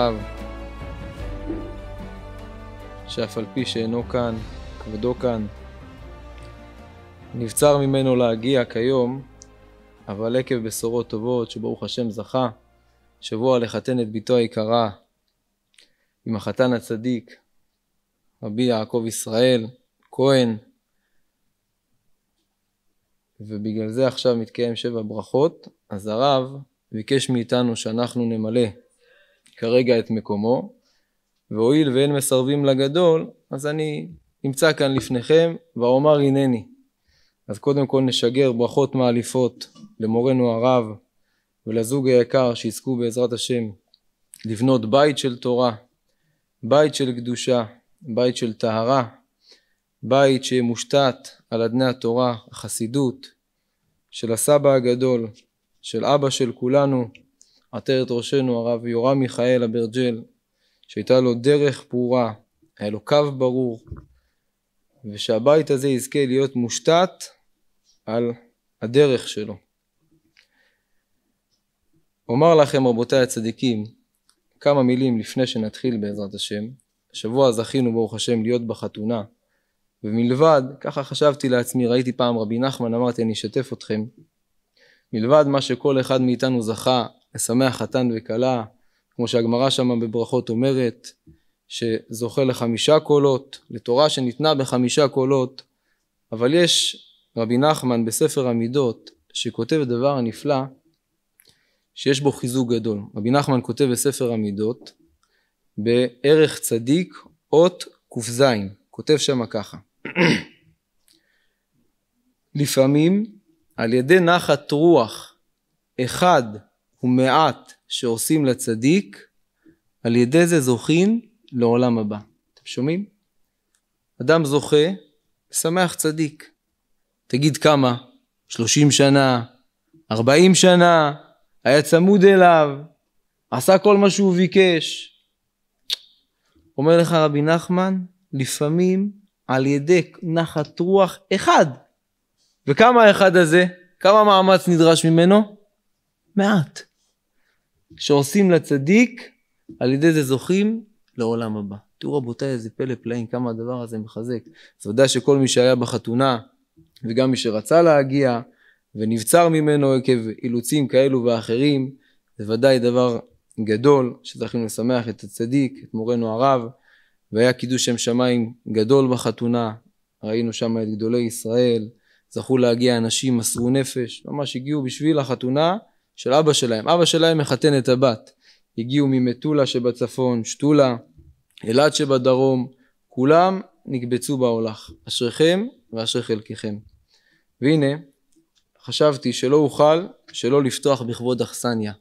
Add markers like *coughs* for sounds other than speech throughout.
הרב, שאף על פי שאינו כאן, כבודו כאן, נבצר ממנו להגיע כיום, אבל עקב בשורות טובות שברוך השם זכה, שבוע לחתן את בתו היקרה עם החתן הצדיק, רבי יעקב ישראל, כהן, ובגלל זה עכשיו מתקיים שבע ברכות, אז הרב ביקש מאיתנו שאנחנו נמלא כרגע את מקומו, והואיל ואין מסרבים לגדול, אז אני נמצא כאן לפניכם, ואומר הנני. אז קודם כל נשגר ברכות מעליפות למורנו הרב ולזוג היקר שיזכו בעזרת השם לבנות בית של תורה, בית של קדושה, בית של טהרה, בית שמושתת על אדני התורה, החסידות, של הסבא הגדול, של אבא של כולנו, עטרת ראשנו הרב יורם מיכאל אברג'ל, שהייתה לו דרך ברורה, היה לו קו ברור, ושהבית הזה יזכה להיות מושתת על הדרך שלו. אומר לכם רבותיי הצדיקים כמה מילים לפני שנתחיל בעזרת השם. השבוע זכינו ברוך השם להיות בחתונה ומלבד, ככה חשבתי לעצמי, ראיתי פעם רבי נחמן אמרתי אני אשתף אתכם מלבד מה שכל אחד מאיתנו זכה לשמח חתן וכלה, כמו שהגמרא שם בברכות אומרת, שזוכה לחמישה קולות, לתורה שניתנה בחמישה קולות, אבל יש רבי נחמן בספר המידות שכותב דבר נפלא שיש בו חיזוק גדול. רבי נחמן כותב בספר המידות בערך צדיק אות ק"ז, כותב שם ככה *clears throat* לפעמים על ידי נחת רוח אחד ומעט שעושים לצדיק, על ידי זה זוכין לעולם הבא. אתם שומעים? אדם זוכה, שמח צדיק. תגיד כמה? 30 שנה, 40 שנה, היה צמוד אליו, עשה כל מה שהוא ביקש. אומר לך רבי נחמן, לפעמים על ידי נחת רוח אחד. וכמה האחד הזה? כמה מאמץ נדרש ממנו? מעט. שעושים לצדיק, על ידי זה זוכים לעולם הבא. תראו רבותיי איזה פלא פלאים, כמה הדבר הזה מחזק. אז ודאי שכל מי שהיה בחתונה, וגם מי שרצה להגיע, ונבצר ממנו עקב אילוצים כאלו ואחרים, זה ודאי דבר גדול, שצריכים לשמח את הצדיק, את מורנו הרב, והיה קידוש שם שמיים גדול בחתונה, ראינו שם את גדולי ישראל, זכו להגיע אנשים מסרו נפש, ממש הגיעו בשביל החתונה, של אבא שלהם. אבא שלהם מחתן את הבת. הגיעו ממטולה שבצפון, שתולה, אילת שבדרום, כולם נקבצו בהולך. אשריכם ואשרי חלקכם. והנה, חשבתי שלא אוכל שלא לפתוח בכבוד אכסניה.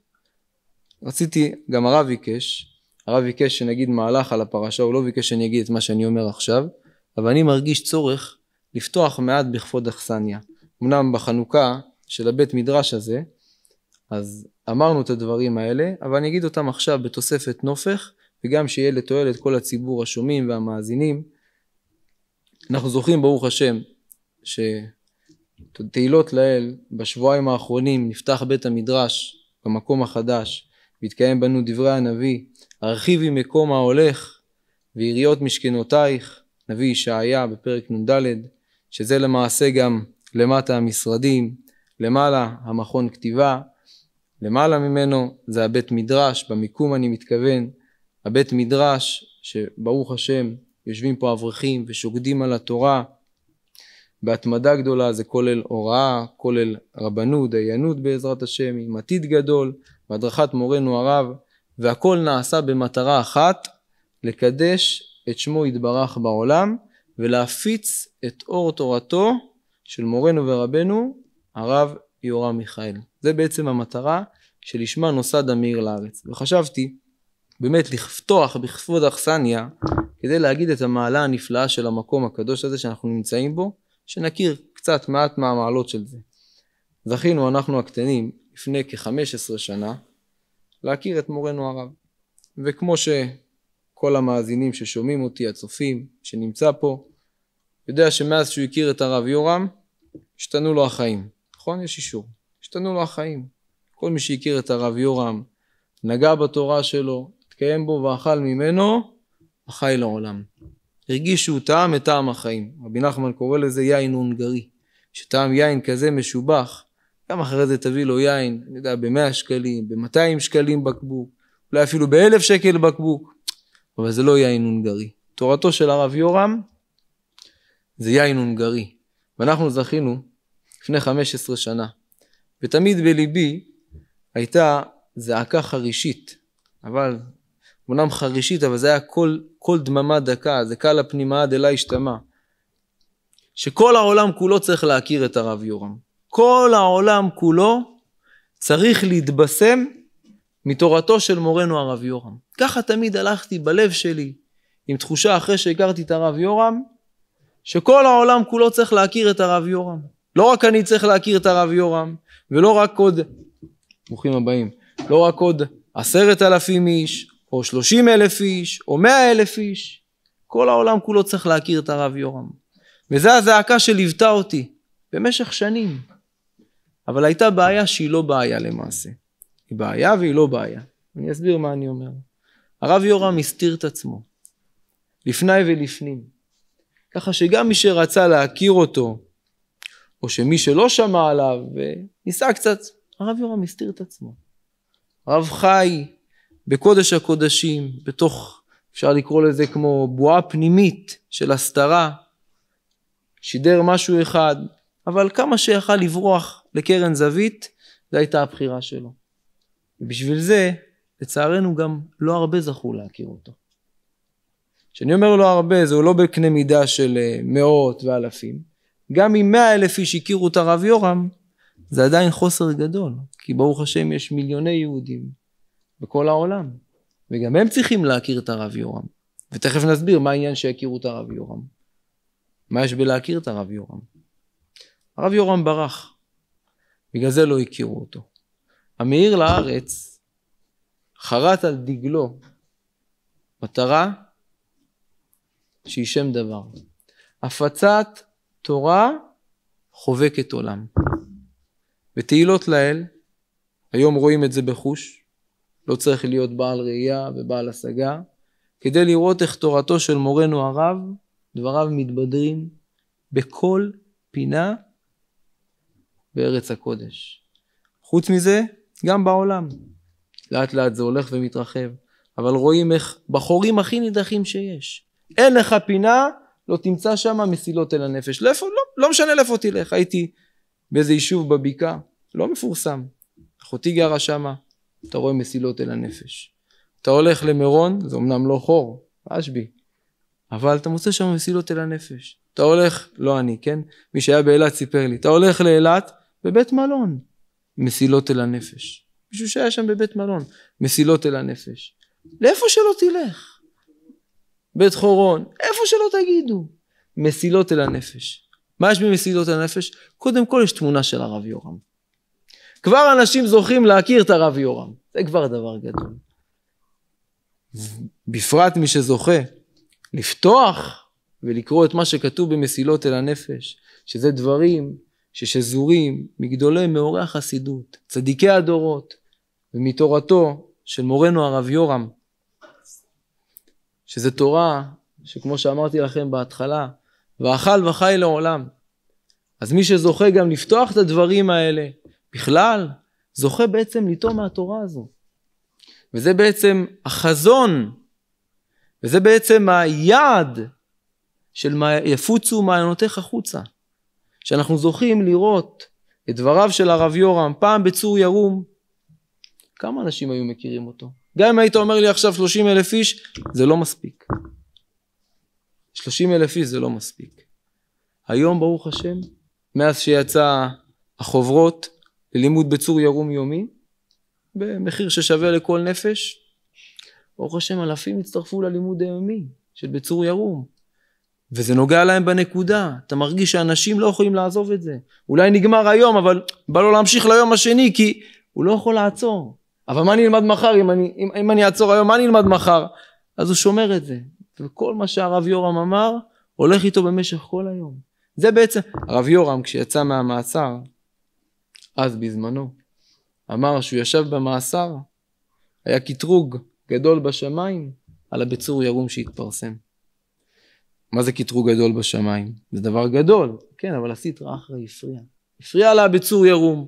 רציתי, גם הרב ביקש, הרב ביקש שנגיד מהלך על הפרשה, הוא לא ביקש שאני אגיד את מה שאני אומר עכשיו, אבל אני מרגיש צורך לפתוח מעט בכבוד אכסניה. אמנם בחנוכה של הבית מדרש הזה, אז אמרנו את הדברים האלה, אבל אני אגיד אותם עכשיו בתוספת נופך, וגם שיהיה לתועלת כל הציבור השומעים והמאזינים. אנחנו זוכרים ברוך השם שתהילות לאל בשבועיים האחרונים נפתח בית המדרש במקום החדש והתקיים בנו דברי הנביא הרחיבי מקום ההולך ויריעות משכנותייך נביא ישעיה בפרק נ"ד שזה למעשה גם למטה המשרדים למעלה המכון כתיבה למעלה ממנו זה הבית מדרש, במיקום אני מתכוון, הבית מדרש שברוך השם יושבים פה אברכים ושוקדים על התורה בהתמדה גדולה זה כולל הוראה, כולל רבנות, דיינות בעזרת השם, עם עתיד גדול, והדרכת מורנו הרב, והכל נעשה במטרה אחת, לקדש את שמו יתברך בעולם ולהפיץ את אור תורתו של מורנו ורבנו הרב יורם מיכאל. זה בעצם המטרה שלשמה נוסד אמיר לארץ. וחשבתי באמת לפתוח בכבוד אכסניה כדי להגיד את המעלה הנפלאה של המקום הקדוש הזה שאנחנו נמצאים בו, שנכיר קצת מעט מהמעלות של זה. זכינו אנחנו הקטנים לפני כ-15 שנה להכיר את מורנו הרב. וכמו שכל המאזינים ששומעים אותי, הצופים, שנמצא פה, יודע שמאז שהוא הכיר את הרב יורם, השתנו לו החיים. נכון? יש אישור. השתנו לו החיים. כל מי שהכיר את הרב יורם, נגע בתורה שלו, התקיים בו ואכל ממנו, החי לעולם. הרגיש שהוא טעם את טעם החיים. רבי נחמן קורא לזה יין הונגרי. שטעם יין כזה משובח, גם אחרי זה תביא לו יין, אני יודע, ב-100 שקלים, ב-200 שקלים בקבוק, אולי אפילו ב-1,000 שקל בקבוק, אבל זה לא יין הונגרי. תורתו של הרב יורם זה יין הונגרי. ואנחנו זכינו לפני 15 שנה, ותמיד בליבי הייתה זעקה חרישית, אבל אמנם חרישית, אבל זה היה קול, קול דממה דקה, זה קל הפנימה עד אלי השתמע. שכל העולם כולו צריך להכיר את הרב יורם. כל העולם כולו צריך להתבשם מתורתו של מורנו הרב יורם. ככה תמיד הלכתי בלב שלי, עם תחושה אחרי שהכרתי את הרב יורם, שכל העולם כולו צריך להכיר את הרב יורם. לא רק אני צריך להכיר את הרב יורם, ולא רק עוד, ברוכים הבאים, לא רק עוד עשרת אלפים איש, או שלושים אלף איש, או מאה אלף איש, כל העולם כולו צריך להכיר את הרב יורם. וזו הזעקה שליוותה אותי במשך שנים. אבל הייתה בעיה שהיא לא בעיה למעשה. היא בעיה והיא לא בעיה. אני אסביר מה אני אומר. הרב יורם הסתיר את עצמו, לפני ולפנים. ככה שגם מי שרצה להכיר אותו או שמי שלא שמע עליו ניסה קצת, הרב יורם הסתיר את עצמו. הרב חי בקודש הקודשים, בתוך, אפשר לקרוא לזה כמו בועה פנימית של הסתרה, שידר משהו אחד, אבל כמה שיכל לברוח לקרן זווית, זו הייתה הבחירה שלו. ובשביל זה, לצערנו גם לא הרבה זכו להכיר אותו. כשאני אומר לא הרבה, זהו לא בקנה מידה של אה, מאות ואלפים, גם אם מאה אלף איש הכירו את הרב יורם, זה עדיין חוסר גדול, כי ברוך השם יש מיליוני יהודים בכל העולם, וגם הם צריכים להכיר את הרב יורם. ותכף נסביר מה העניין שיכירו את הרב יורם. מה יש בלהכיר את הרב יורם? הרב יורם ברח, בגלל זה לא הכירו אותו. המאיר לארץ חרט על דגלו מטרה שהיא שם דבר. הפצת תורה חובקת עולם. ותהילות לאל, היום רואים את זה בחוש, לא צריך להיות בעל ראייה ובעל השגה, כדי לראות איך תורתו של מורנו הרב, דבריו מתבדרים בכל פינה בארץ הקודש. חוץ מזה, גם בעולם. לאט לאט זה הולך ומתרחב, אבל רואים איך בחורים הכי נידחים שיש. אין לך פינה לא תמצא שם מסילות אל הנפש. לא, לא, לא משנה לאיפה תלך. הייתי באיזה יישוב בבקעה, לא מפורסם. אחותי גרה שם, אתה רואה מסילות אל הנפש. אתה הולך למירון, זה אמנם לא חור, רשב"י, אבל אתה מוצא שם מסילות אל הנפש. אתה הולך, לא אני, כן? מי שהיה באילת סיפר לי, אתה הולך לאילת בבית מלון, מסילות אל הנפש. מישהו שהיה שם בבית מלון, מסילות אל הנפש. לאיפה שלא תלך. בית חורון, איפה שלא תגידו. מסילות אל הנפש. מה יש במסילות אל הנפש? קודם כל יש תמונה של הרב יורם. כבר אנשים זוכים להכיר את הרב יורם. זה כבר דבר גדול. בפרט מי שזוכה לפתוח ולקרוא את מה שכתוב במסילות אל הנפש, שזה דברים ששזורים מגדולי מאורי החסידות, צדיקי הדורות, ומתורתו של מורנו הרב יורם, שזה תורה, שכמו שאמרתי לכם בהתחלה, ואכל וחי לעולם. אז מי שזוכה גם לפתוח את הדברים האלה, בכלל, זוכה בעצם לטעום מהתורה הזו. וזה בעצם החזון, וזה בעצם היעד של מה יפוצו מעיינותיך החוצה. שאנחנו זוכים לראות את דבריו של הרב יורם פעם בצור ירום, כמה אנשים היו מכירים אותו? גם אם היית אומר לי עכשיו 30 אלף איש, זה לא מספיק. 30 אלף איש זה לא מספיק. היום, ברוך השם, מאז שיצא החוברות ללימוד בצור ירום יומי, במחיר ששווה לכל נפש, ברוך השם, אלפים הצטרפו ללימוד היומי של בצור ירום. וזה נוגע להם בנקודה, אתה מרגיש שאנשים לא יכולים לעזוב את זה. אולי נגמר היום, אבל בא לו להמשיך ליום השני, כי הוא לא יכול לעצור. אבל מה אני אלמד מחר אם אני, אם, אם אני אעצור היום, מה אני אלמד מחר? אז הוא שומר את זה. וכל מה שהרב יורם אמר, הולך איתו במשך כל היום. זה בעצם, הרב יורם כשיצא מהמעצר, אז בזמנו, אמר שהוא ישב במאסר, היה קטרוג גדול בשמיים על הבצור ירום שהתפרסם. מה זה קטרוג גדול בשמיים? זה דבר גדול, כן, אבל הסטרא אחרא הפריעה. הפריעה לה הבצור ירום.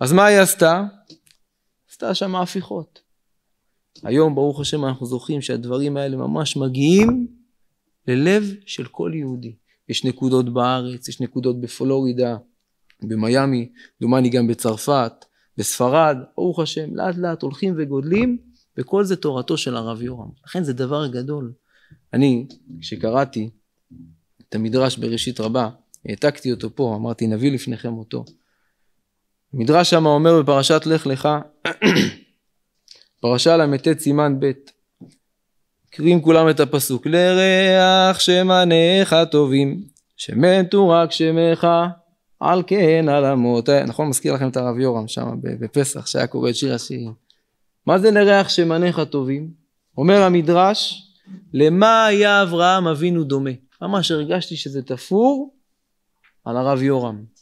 אז מה היא עשתה? עשתה שם הפיכות. היום ברוך השם אנחנו זוכרים שהדברים האלה ממש מגיעים ללב של כל יהודי. יש נקודות בארץ, יש נקודות בפלורידה, במיאמי, דומני גם בצרפת, בספרד, ברוך השם, לאט לאט הולכים וגודלים, וכל זה תורתו של הרב יורם. לכן זה דבר גדול. אני, כשקראתי את המדרש בראשית רבה, העתקתי אותו פה, אמרתי נביא לפניכם אותו. מדרש שמה אומר בפרשת לך לך, *clears throat* פרשה ל"ט סימן ב', קרים כולם את הפסוק, לריח שמניך טובים, שמתו רק שמך, על כן על אמות, נכון? מזכיר לכם את הרב יורם שם בפסח, שהיה קורא את שיר השירים. מה זה לריח שמניך טובים? אומר המדרש, למה היה אברהם אבינו דומה? ממש הרגשתי שזה תפור על הרב יורם.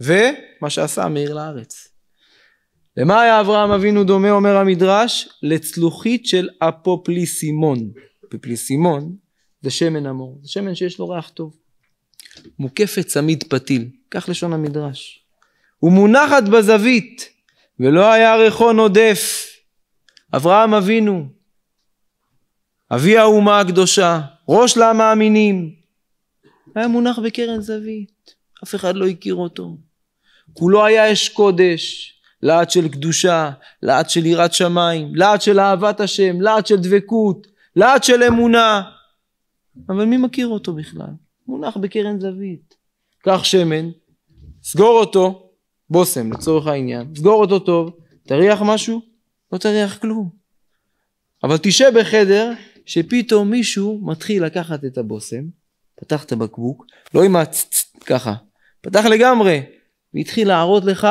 ומה שעשה המאיר לארץ. למה היה אברהם אבינו דומה אומר המדרש? לצלוחית של אפופליסימון. אפופליסימון זה שמן המור, זה שמן שיש לו ריח טוב. מוקפת צמיד פתיל, כך לשון המדרש. ומונחת בזווית, ולא היה ריחון עודף. אברהם אבינו, אבי האומה הקדושה, ראש למאמינים, היה מונח בקרן זווית, אף אחד לא הכיר אותו. כולו לא היה אש קודש, להט של קדושה, להט של יראת שמיים, להט של אהבת השם, להט של דבקות, להט של אמונה. אבל מי מכיר אותו בכלל? מונח בקרן זווית. קח שמן, סגור אותו, בושם לצורך העניין, סגור אותו טוב, תריח משהו? לא תריח כלום. אבל תשב בחדר שפתאום מישהו מתחיל לקחת את הבושם, פתח את הבקבוק, לא עם הצ... ככה, פתח לגמרי, והתחיל להראות לך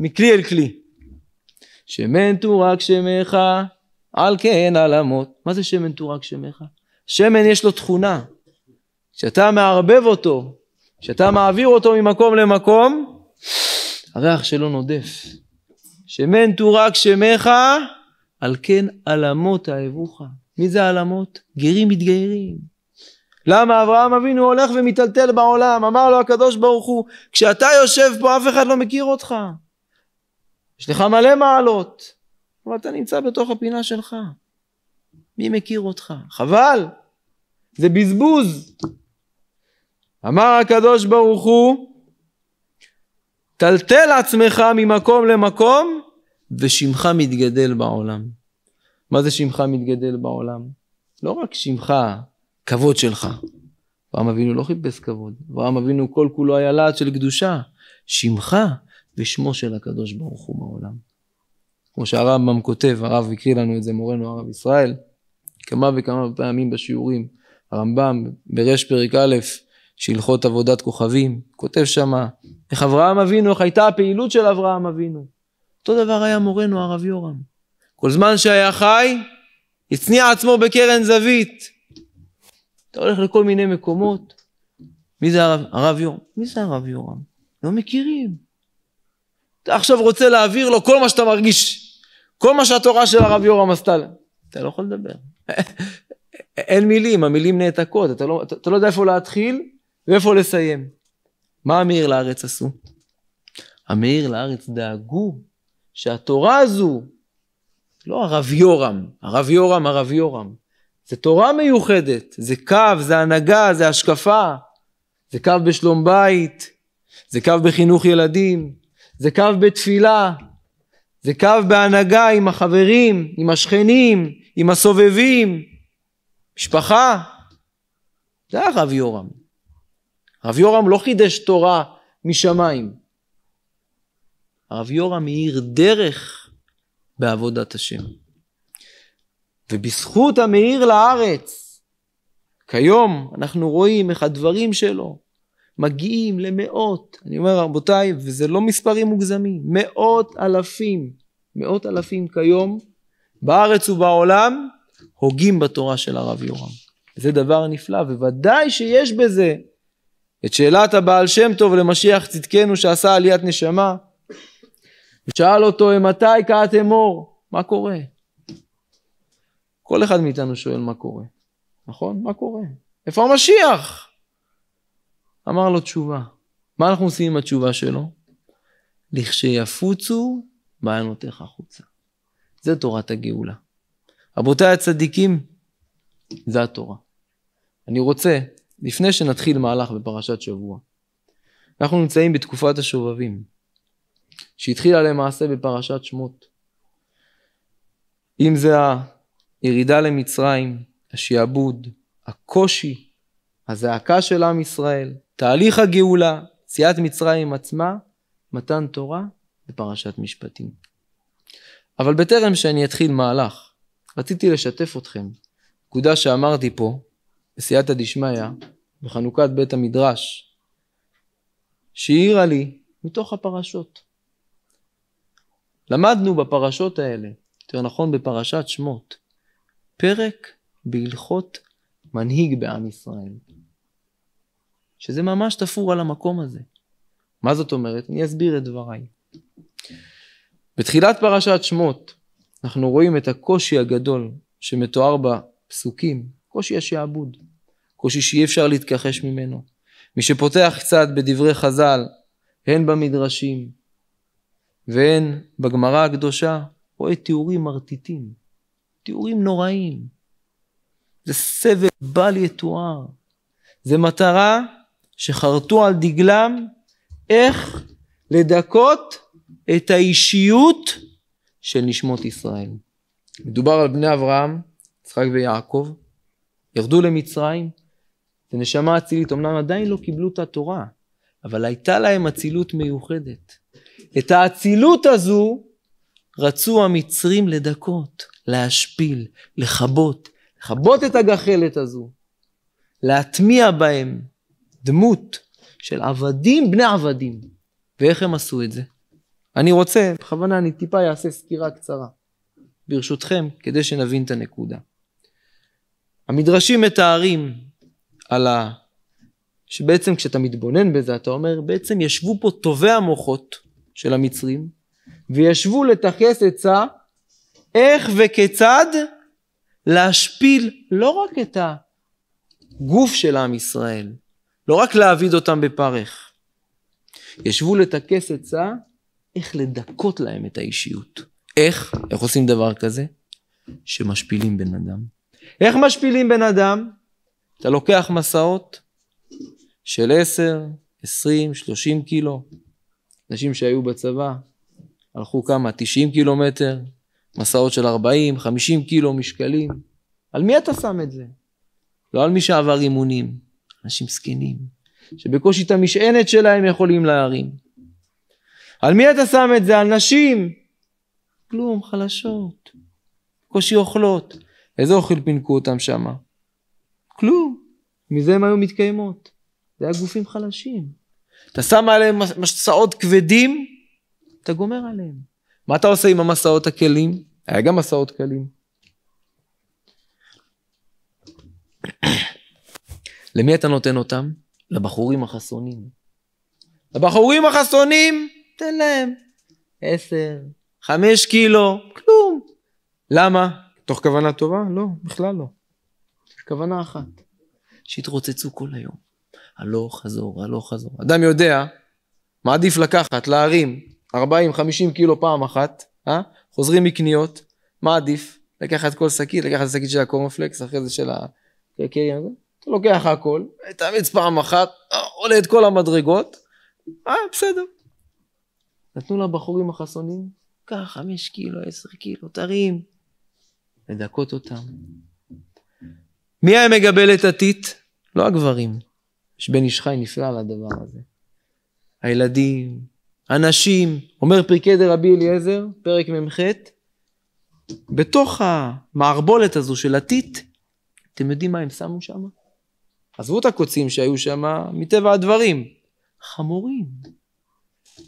מכלי אל כלי. שמן תורק שמך, על כן עלמות. מה זה שמן תורק שמך? שמן יש לו תכונה. כשאתה מערבב אותו, כשאתה מעביר אותו ממקום למקום, הריח שלו נודף. שמן תורק שמך, על כן עלמות אהבוך. מי זה עלמות? גרים מתגיירים. למה אברהם אבינו הולך ומיטלטל בעולם? אמר לו הקדוש ברוך הוא, כשאתה יושב פה אף אחד לא מכיר אותך. יש לך מלא מעלות, אבל אתה נמצא בתוך הפינה שלך. מי מכיר אותך? חבל, זה בזבוז. אמר הקדוש ברוך הוא, טלטל עצמך ממקום למקום ושמך מתגדל בעולם. מה זה שמך מתגדל בעולם? לא רק שמך כבוד שלך. אברהם אבינו לא חיפש כבוד, אברהם אבינו כל כולו היה להט של קדושה, שמך ושמו של הקדוש ברוך הוא בעולם. כמו שהרמב"ם כותב, הרב הקריא לנו את זה מורנו הרב ישראל, כמה וכמה פעמים בשיעורים, הרמב"ם ברש פרק א', שהלכות עבודת כוכבים, כותב שמה, איך אברהם אבינו, איך הייתה הפעילות של אברהם אבינו. אותו דבר היה מורנו הרב יורם. כל זמן שהיה חי, הצניע עצמו בקרן זווית, אתה הולך לכל מיני מקומות, מי זה הרב, הרב יורם? מי זה הרב יורם? לא מכירים. אתה עכשיו רוצה להעביר לו כל מה שאתה מרגיש, כל מה שהתורה של הרב יורם עשתה לה. אתה לא יכול לדבר. *laughs* אין מילים, המילים נעתקות, אתה לא, אתה, אתה לא יודע איפה להתחיל ואיפה לסיים. מה המאיר לארץ עשו? המאיר לארץ דאגו שהתורה הזו, לא הרב יורם, הרב יורם, הרב יורם, זה תורה מיוחדת, זה קו, זה הנהגה, זה השקפה, זה קו בשלום בית, זה קו בחינוך ילדים, זה קו בתפילה, זה קו בהנהגה עם החברים, עם השכנים, עם הסובבים, משפחה. זה היה רב יורם. רב יורם לא חידש תורה משמיים. הרב יורם מאיר דרך בעבודת השם. ובזכות המאיר לארץ, כיום אנחנו רואים איך הדברים שלו מגיעים למאות, אני אומר רבותיי, וזה לא מספרים מוגזמים, מאות אלפים, מאות אלפים כיום, בארץ ובעולם, הוגים בתורה של הרב יורם. זה דבר נפלא, וודאי שיש בזה את שאלת הבעל שם טוב למשיח צדקנו שעשה עליית נשמה, ושאל אותו, מתי קעת אמור? מה קורה? כל אחד מאיתנו שואל מה קורה, נכון? מה קורה? איפה המשיח? אמר לו תשובה. מה אנחנו עושים עם התשובה שלו? לכשיפוצו מעיינותיך החוצה. זה תורת הגאולה. רבותיי הצדיקים, זה התורה. אני רוצה, לפני שנתחיל מהלך בפרשת שבוע, אנחנו נמצאים בתקופת השובבים, שהתחילה למעשה בפרשת שמות. אם זה ירידה למצרים, השעבוד, הקושי, הזעקה של עם ישראל, תהליך הגאולה, יציאת מצרים עצמה, מתן תורה ופרשת משפטים. אבל בטרם שאני אתחיל מהלך, רציתי לשתף אתכם. נקודה שאמרתי פה, בסייעתא דשמיא, בחנוכת בית המדרש, שהעירה לי מתוך הפרשות. למדנו בפרשות האלה, יותר נכון בפרשת שמות, פרק בהלכות מנהיג בעם ישראל. שזה ממש תפור על המקום הזה. מה זאת אומרת? אני אסביר את דבריי. בתחילת פרשת שמות אנחנו רואים את הקושי הגדול שמתואר בפסוקים, קושי השעבוד, קושי שאי אפשר להתכחש ממנו. מי שפותח קצת בדברי חז"ל, הן במדרשים והן בגמרא הקדושה, רואה תיאורים מרטיטים תיאורים נוראים. זה סבל בל יתואר. זה מטרה שחרטו על דגלם איך לדכות את האישיות של נשמות ישראל. מדובר על בני אברהם, יצחק ויעקב, ירדו למצרים, ונשמה אצילית, אמנם עדיין לא קיבלו את התורה, אבל הייתה להם אצילות מיוחדת. את האצילות הזו רצו המצרים לדכות. להשפיל, לכבות, לכבות את הגחלת הזו, להטמיע בהם דמות של עבדים בני עבדים. ואיך הם עשו את זה? אני רוצה, בכוונה אני טיפה אעשה סקירה קצרה, ברשותכם, כדי שנבין את הנקודה. המדרשים מתארים על ה... שבעצם כשאתה מתבונן בזה, אתה אומר, בעצם ישבו פה טובי המוחות של המצרים, וישבו לתכס עצה איך וכיצד להשפיל לא רק את הגוף של עם ישראל, לא רק להעביד אותם בפרך. ישבו לטכס עצה איך לדכות להם את האישיות. איך? איך עושים דבר כזה? שמשפילים בן אדם. איך משפילים בן אדם? אתה לוקח מסעות של עשר, עשרים, שלושים קילו. אנשים שהיו בצבא הלכו כמה? תשעים קילומטר, מסעות של 40, 50 קילו משקלים. על מי אתה שם את זה? לא על מי שעבר אימונים. אנשים זקנים, שבקושי את המשענת שלהם יכולים להרים. על מי אתה שם את זה? על נשים. כלום, חלשות. קושי אוכלות. איזה אוכל פינקו אותם שמה? כלום. מזה הם היו מתקיימות. זה היה גופים חלשים. אתה שם עליהם מסעות כבדים, אתה גומר עליהם. מה אתה עושה עם המסעות הכלים? היה גם מסעות כלים. למי אתה נותן אותם? לבחורים החסונים. לבחורים החסונים, תן להם עשר, חמש קילו, כלום. למה? תוך כוונה טובה? לא, בכלל לא. כוונה אחת, שיתרוצצו כל היום. הלוך חזור, הלוך חזור. אדם יודע, מעדיף לקחת, להרים, 40-50 קילו פעם אחת, אה? חוזרים מקניות, מה עדיף? לקחת כל שקית, לקחת שקית של הקורנפלקס, אחרי זה של הקרקרי הזה, אתה לוקח הכל, מתאמץ פעם אחת, אה, עולה את כל המדרגות, אה, בסדר. נתנו לבחורים החסונים, קח חמש קילו, עשר קילו, תרים, לדכות אותם. מי היה מגבל את הטיט? לא הגברים. יש בן איש חי נפלא על הדבר הזה. הילדים, אנשים, אומר פרקי דרבי אליעזר, פרק מ"ח, בתוך המערבולת הזו של הטיט, אתם יודעים מה הם שמו שם? עזבו את הקוצים שהיו שם, מטבע הדברים, חמורים.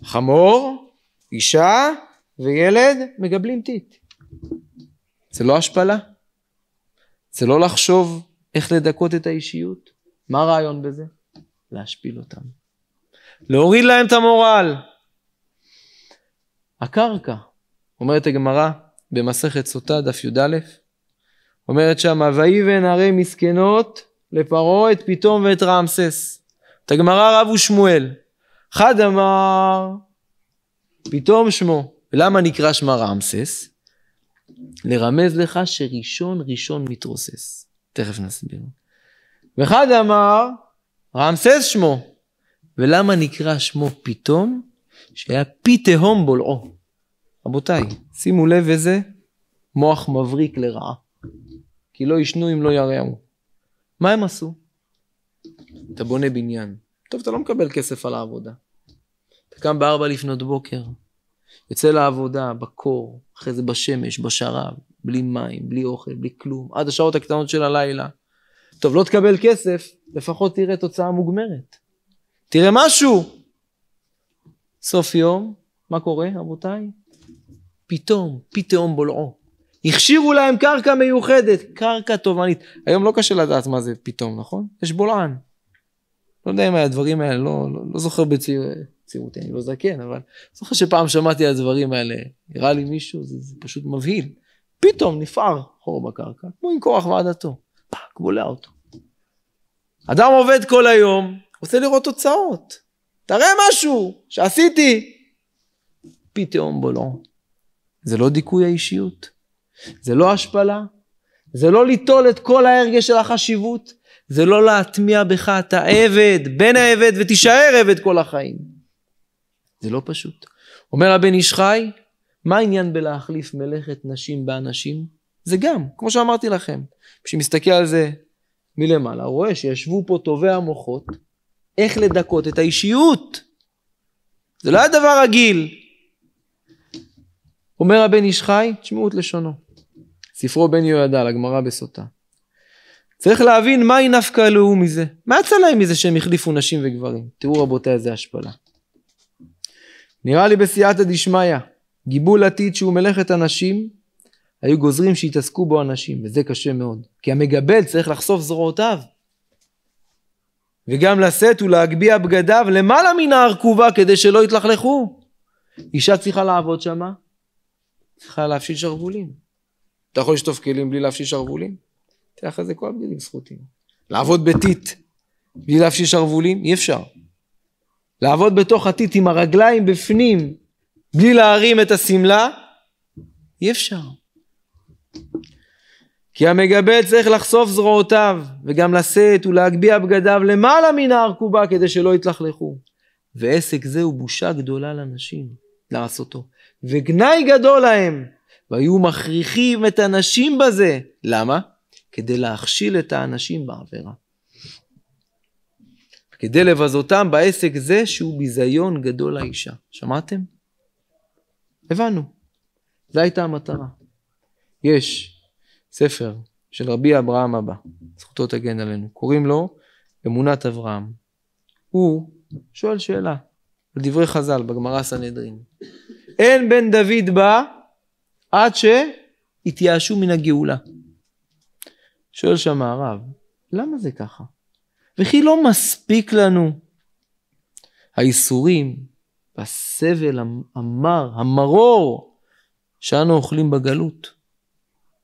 חמור, אישה וילד מגבלים טיט. זה לא השפלה? זה לא לחשוב איך לדכות את האישיות? מה הרעיון בזה? להשפיל אותם. להוריד להם את המורל. הקרקע. אומרת הגמרא במסכת סוטה דף י"א, אומרת שם, ויבן הרי מסכנות לפרעה את פתאום ואת רעמסס. את הגמרא רבו שמואל, חד אמר, פתאום שמו. למה נקרא שמה רעמסס? לרמז לך שראשון ראשון מתרוסס. תכף נסביר. וחד אמר, רעמסס שמו. ולמה נקרא שמו פתאום? שהיה פי תהום בולעו. רבותיי, שימו לב איזה מוח מבריק לרעה. כי לא ישנו אם לא ירעו. מה הם עשו? אתה בונה בניין. טוב, אתה לא מקבל כסף על העבודה. אתה קם בארבע לפנות בוקר, יוצא לעבודה בקור, אחרי זה בשמש, בשרב, בלי מים, בלי אוכל, בלי כלום, עד השעות הקטנות של הלילה. טוב, לא תקבל כסף, לפחות תראה תוצאה מוגמרת. תראה משהו. סוף יום, מה קורה רבותיי? פתאום, פתאום בולעו. הכשירו להם קרקע מיוחדת, קרקע תובענית. היום לא קשה לדעת מה זה פתאום, נכון? יש בולען. לא יודע אם הדברים האלה, לא, לא, לא זוכר בצעירותי, אני לא זקן, אבל זוכר שפעם שמעתי על הדברים האלה, הראה לי מישהו, זה, זה פשוט מבהיל. פתאום נפער חור בקרקע, כמו עם כוח ועדתו. פאק, בולע אותו. אדם עובד כל היום, רוצה לראות תוצאות. תראה משהו שעשיתי. פתאום בולעו. זה לא דיכוי האישיות, זה לא השפלה, זה לא ליטול את כל ההרגש של החשיבות, זה לא להטמיע בך את העבד, בן העבד ותישאר עבד כל החיים. זה לא פשוט. אומר הבן איש חי, מה העניין בלהחליף מלאכת נשים באנשים? זה גם, כמו שאמרתי לכם, כשמסתכל על זה מלמעלה, רואה שישבו פה טובי המוחות, איך לדכות את האישיות. זה לא היה דבר רגיל. אומר הבן איש חי, תשמעו את לשונו. ספרו בן יהוידע, לגמרא בסוטה. צריך להבין מהי נפקא לאו מזה. מה יצא להם מזה שהם החליפו נשים וגברים? תראו רבותיי איזה השפלה. נראה לי בסייעתא דשמיא, גיבול עתיד שהוא מלאכת הנשים, היו גוזרים שיתעסקו בו הנשים, וזה קשה מאוד. כי המגבל צריך לחשוף זרועותיו. וגם לשאת ולהגביה בגדיו למעלה מן הארכובה כדי שלא יתלכלכו. אישה צריכה לעבוד שמה, צריכה להפשיל שרוולים. אתה יכול לשטוף כלים בלי להפשיל שרוולים? תראה אחרי זה כל הבגדים זכותיים. לעבוד בטיט בלי להפשיל שרוולים? אי אפשר. לעבוד בתוך הטיט עם הרגליים בפנים בלי להרים את השמלה? אי אפשר. כי המגבה צריך לחשוף זרועותיו, וגם לשאת ולהגביה בגדיו למעלה מן ההר כדי שלא יתלכלכו. ועסק זה הוא בושה גדולה לנשים לעשותו, וגנאי גדול להם, והיו מכריחים את הנשים בזה. למה? כדי להכשיל את האנשים בעבירה. כדי לבזותם בעסק זה שהוא ביזיון גדול לאישה. שמעתם? הבנו. זו הייתה המטרה. יש ספר של רבי אברהם אבא, זכותו תגן עלינו, קוראים לו אמונת אברהם. הוא שואל שאלה, על דברי חז"ל בגמרא סנהדרין. אין בן דוד בא עד שהתייאשו מן הגאולה. שואל שם הרב, למה זה ככה? וכי לא מספיק לנו האיסורים והסבל המר, המרור, שאנו אוכלים בגלות.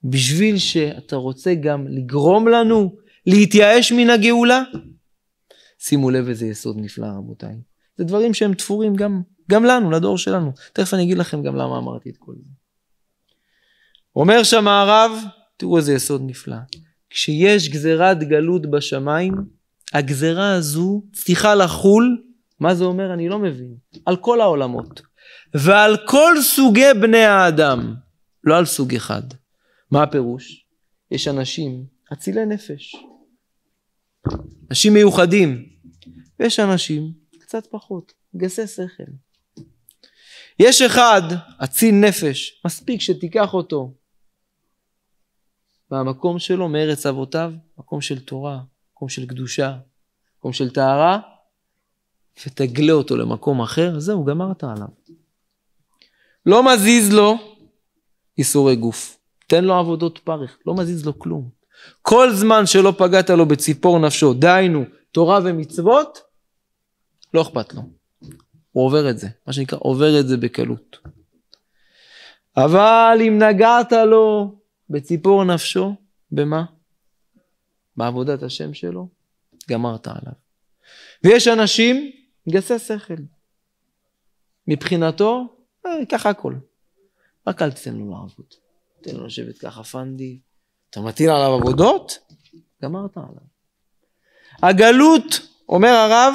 בשביל שאתה רוצה גם לגרום לנו להתייאש מן הגאולה? שימו לב איזה יסוד נפלא רבותיי. זה דברים שהם תפורים גם, גם לנו, לדור שלנו. תכף אני אגיד לכם גם למה אמרתי את כל זה. אומר שם הרב, תראו איזה יסוד נפלא. כשיש גזירת גלות בשמיים, הגזירה הזו צריכה לחול, מה זה אומר אני לא מבין, על כל העולמות. ועל כל סוגי בני האדם, לא על סוג אחד. מה הפירוש? יש אנשים אצילי נפש, אנשים מיוחדים, ויש אנשים קצת פחות, גסי שכל. יש אחד אציל נפש, מספיק שתיקח אותו מהמקום שלו, מארץ אבותיו, מקום של תורה, מקום של קדושה, מקום של טהרה, ותגלה אותו למקום אחר, זהו, גמרת עליו. לא מזיז לו ייסורי גוף. תן לו עבודות פרך, לא מזיז לו כלום. כל זמן שלא פגעת לו בציפור נפשו, דהיינו, תורה ומצוות, לא אכפת לו. הוא עובר את זה, מה שנקרא, עובר את זה בקלות. אבל אם נגעת לו בציפור נפשו, במה? בעבודת השם שלו, גמרת עליו. ויש אנשים גסי שכל. מבחינתו, אה, ככה הכל. רק אל תיתן לו לעבוד. תן לו לשבת ככה פנדי, אתה מטיל עליו עבודות, גמרת עליו. הגלות, אומר הרב,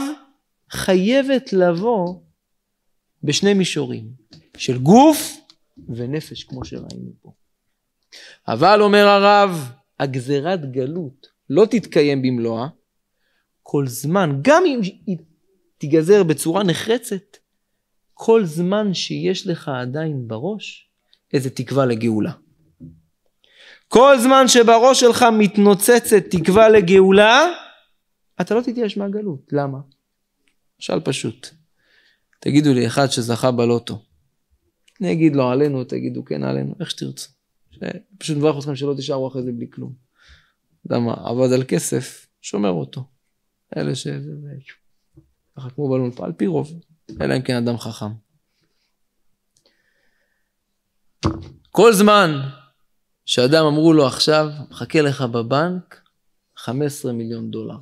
חייבת לבוא בשני מישורים, של גוף ונפש, כמו שראינו פה. אבל, אומר הרב, הגזירת גלות לא תתקיים במלואה, כל זמן, גם אם היא תיגזר בצורה נחרצת, כל זמן שיש לך עדיין בראש איזה תקווה לגאולה. כל זמן שבראש שלך מתנוצצת תקווה לגאולה, אתה לא תתייאש מהגלות. למה? משל פשוט. תגידו לי אחד שזכה בלוטו. אני אגיד לו עלינו, תגידו כן עלינו, איך שתרצו. ש... פשוט מברך אתכם שלא תשארו אחרי זה בלי כלום. למה? עבד על כסף, שומר אותו. אלה ש... ככה כמו בלון פה, על פי רוב. אלא אם כן אדם חכם. כל זמן שאדם אמרו לו עכשיו, מחכה לך בבנק 15 מיליון דולר.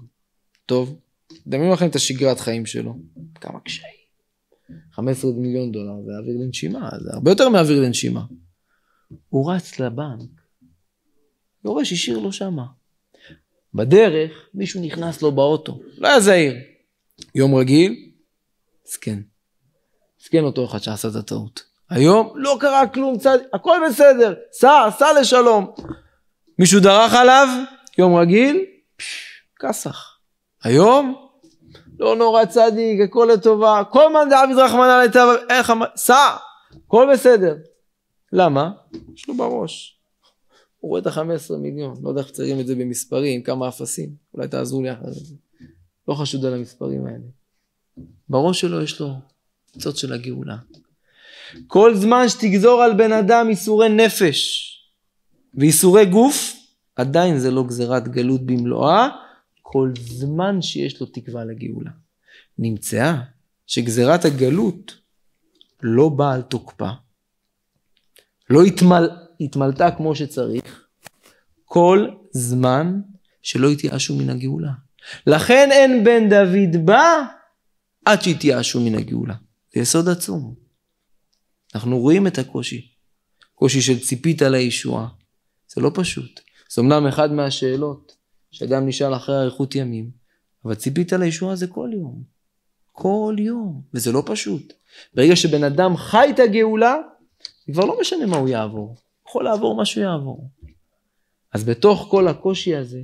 טוב, דמיינו לכם את השגרת חיים שלו, כמה קשיים. 15 מיליון דולר זה אוויר לנשימה, זה הרבה יותר מאוויר לנשימה. הוא רץ לבנק, יורש השאיר לו שמה. בדרך, מישהו נכנס לו באוטו, לא היה זהיר. יום רגיל, זקן. זקן אותו אחד שעשה את הטעות. היום לא קרה כלום, צד... הכל בסדר, סע, סע לשלום. מישהו דרך עליו, יום רגיל, כסח. היום, לא נורא צדיק, הכל לטובה, כל מאן דעביד רחמנא לטבע, אין לך מה, סע, הכל בסדר. למה? יש לו בראש. הוא רואה את ה-15 מיליון, לא יודע איך מציירים את זה במספרים, כמה אפסים, אולי תעזרו לי אחרי זה. לא חשוד על המספרים האלה. בראש שלו יש לו קצות של הגאולה. כל זמן שתגזור על בן אדם איסורי נפש ואיסורי גוף, עדיין זה לא גזירת גלות במלואה, כל זמן שיש לו תקווה לגאולה. נמצאה שגזירת הגלות לא באה על תוקפה, לא התמל... התמלתה כמו שצריך, כל זמן שלא התייאשו מן הגאולה. לכן אין בן דוד בא עד שהתייאשו מן הגאולה. זה יסוד עצום. אנחנו רואים את הקושי. קושי של ציפית לישועה. זה לא פשוט. זה אמנם אחד מהשאלות שאדם נשאל אחרי אריכות ימים, אבל ציפית לישועה זה כל יום. כל יום. וזה לא פשוט. ברגע שבן אדם חי את הגאולה, כבר לא משנה מה הוא יעבור. יכול לעבור מה שהוא יעבור. אז בתוך כל הקושי הזה,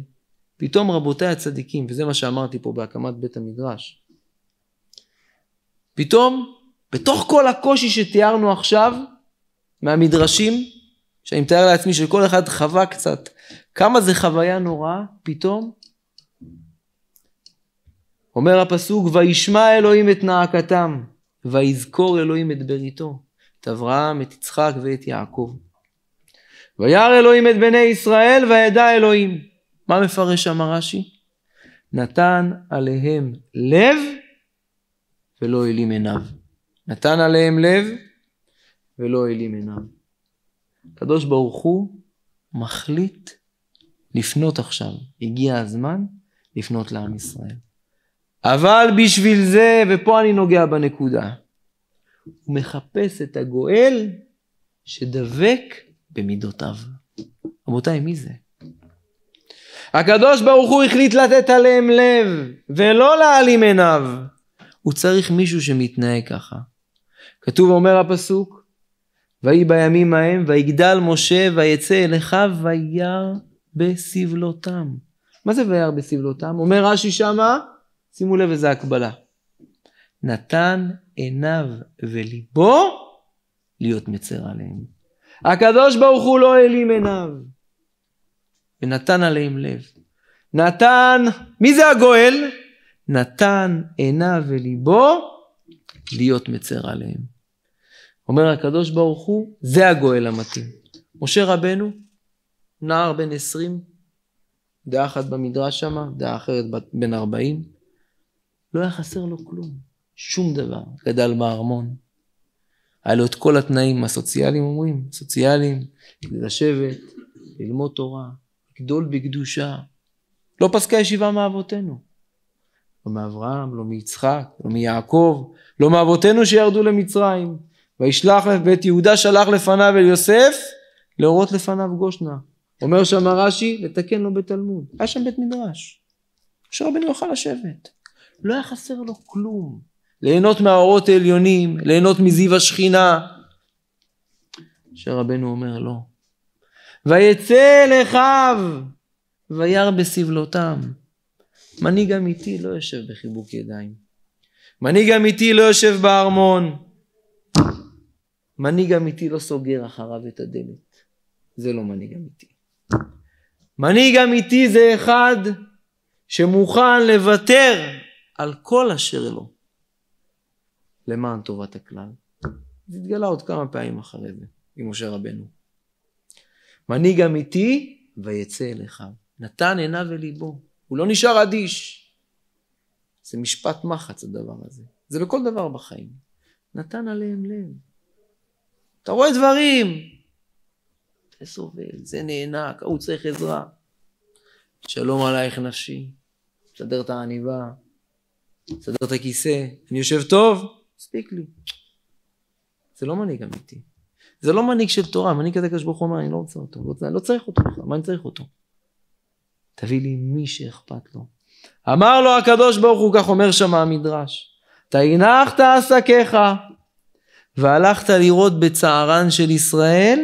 פתאום רבותיי הצדיקים, וזה מה שאמרתי פה בהקמת בית המדרש, פתאום בתוך כל הקושי שתיארנו עכשיו, מהמדרשים, שאני מתאר לעצמי שכל אחד חווה קצת, כמה זה חוויה נוראה, פתאום אומר הפסוק, וישמע אלוהים את נעקתם, ויזכור אלוהים את בריתו, את אברהם, את יצחק ואת יעקב. וירא אלוהים את בני ישראל, וידע אלוהים. מה מפרש שם הרש"י? נתן עליהם לב ולא העלים עיניו. נתן עליהם לב ולא העלים עיניו. הקדוש ברוך הוא מחליט לפנות עכשיו. הגיע הזמן לפנות לעם ישראל. אבל בשביל זה, ופה אני נוגע בנקודה, הוא מחפש את הגואל שדבק במידותיו. רבותיי, מי זה? הקדוש ברוך הוא החליט לתת עליהם לב, ולא להעלים עיניו. הוא צריך מישהו שמתנהג ככה. כתוב אומר הפסוק, ויהי בימים ההם, ויגדל משה, ויצא אל אחיו, וירא בסבלותם. מה זה וירא בסבלותם? אומר רש"י שמה, שימו לב איזה הקבלה. נתן עיניו וליבו להיות מצר עליהם. הקדוש ברוך הוא לא העלים עיניו, ונתן עליהם לב. נתן, מי זה הגואל? נתן עיניו וליבו להיות מצר עליהם. אומר הקדוש ברוך הוא, זה הגואל המתאים. משה רבנו, נער בן עשרים, דעה אחת במדרש שמה, דעה אחרת בן ארבעים, לא היה חסר לו כלום, שום דבר. גדל בארמון, היה לו את כל התנאים הסוציאליים, אומרים, סוציאליים, לשבת, ללמוד תורה, גדול בקדושה. לא פסקה ישיבה מאבותינו. לא מאברהם, לא מיצחק, לא מיעקב, לא מאבותינו שירדו למצרים. וישלח בית יהודה שלח לפניו אל יוסף להורות לפניו גושנה. אומר שם הרש"י לתקן לו בתלמוד. היה שם בית מדרש. שרבנו יוכל לשבת. לא היה חסר לו כלום. ליהנות מהאורות העליונים, ליהנות מזיו השכינה. שרבנו אומר לא. ויצא אל אחיו וירא בסבלותם. מנהיג אמיתי לא יושב בחיבוק ידיים. מנהיג אמיתי לא יושב בארמון. מנהיג אמיתי לא סוגר אחריו את הדלת. זה לא מנהיג אמיתי. מנהיג אמיתי זה אחד שמוכן לוותר על כל אשר לו למען טובת הכלל. זה התגלה עוד כמה פעמים אחרי זה עם משה רבנו. מנהיג אמיתי ויצא אליך. נתן עיניו וליבו. הוא לא נשאר אדיש. זה משפט מחץ הדבר הזה. זה לכל דבר בחיים. נתן עליהם לב. אתה רואה דברים. זה סובל, זה נאנק, הוא צריך עזרה. שלום עלייך נשי, תסדר את העניבה, תסדר את הכיסא, אני יושב טוב, מספיק לי. זה לא מנהיג אמיתי. זה לא מנהיג של תורה, מנהיג כזה כזה ברוך הוא אמר, אני לא רוצה אותו, לא, לא צריך אותו בכלל, מה אני צריך אותו? תביא לי מי שאכפת לו. אמר לו הקדוש ברוך הוא, כך אומר שם המדרש, תנח תעסקיך והלכת לראות בצערן של ישראל,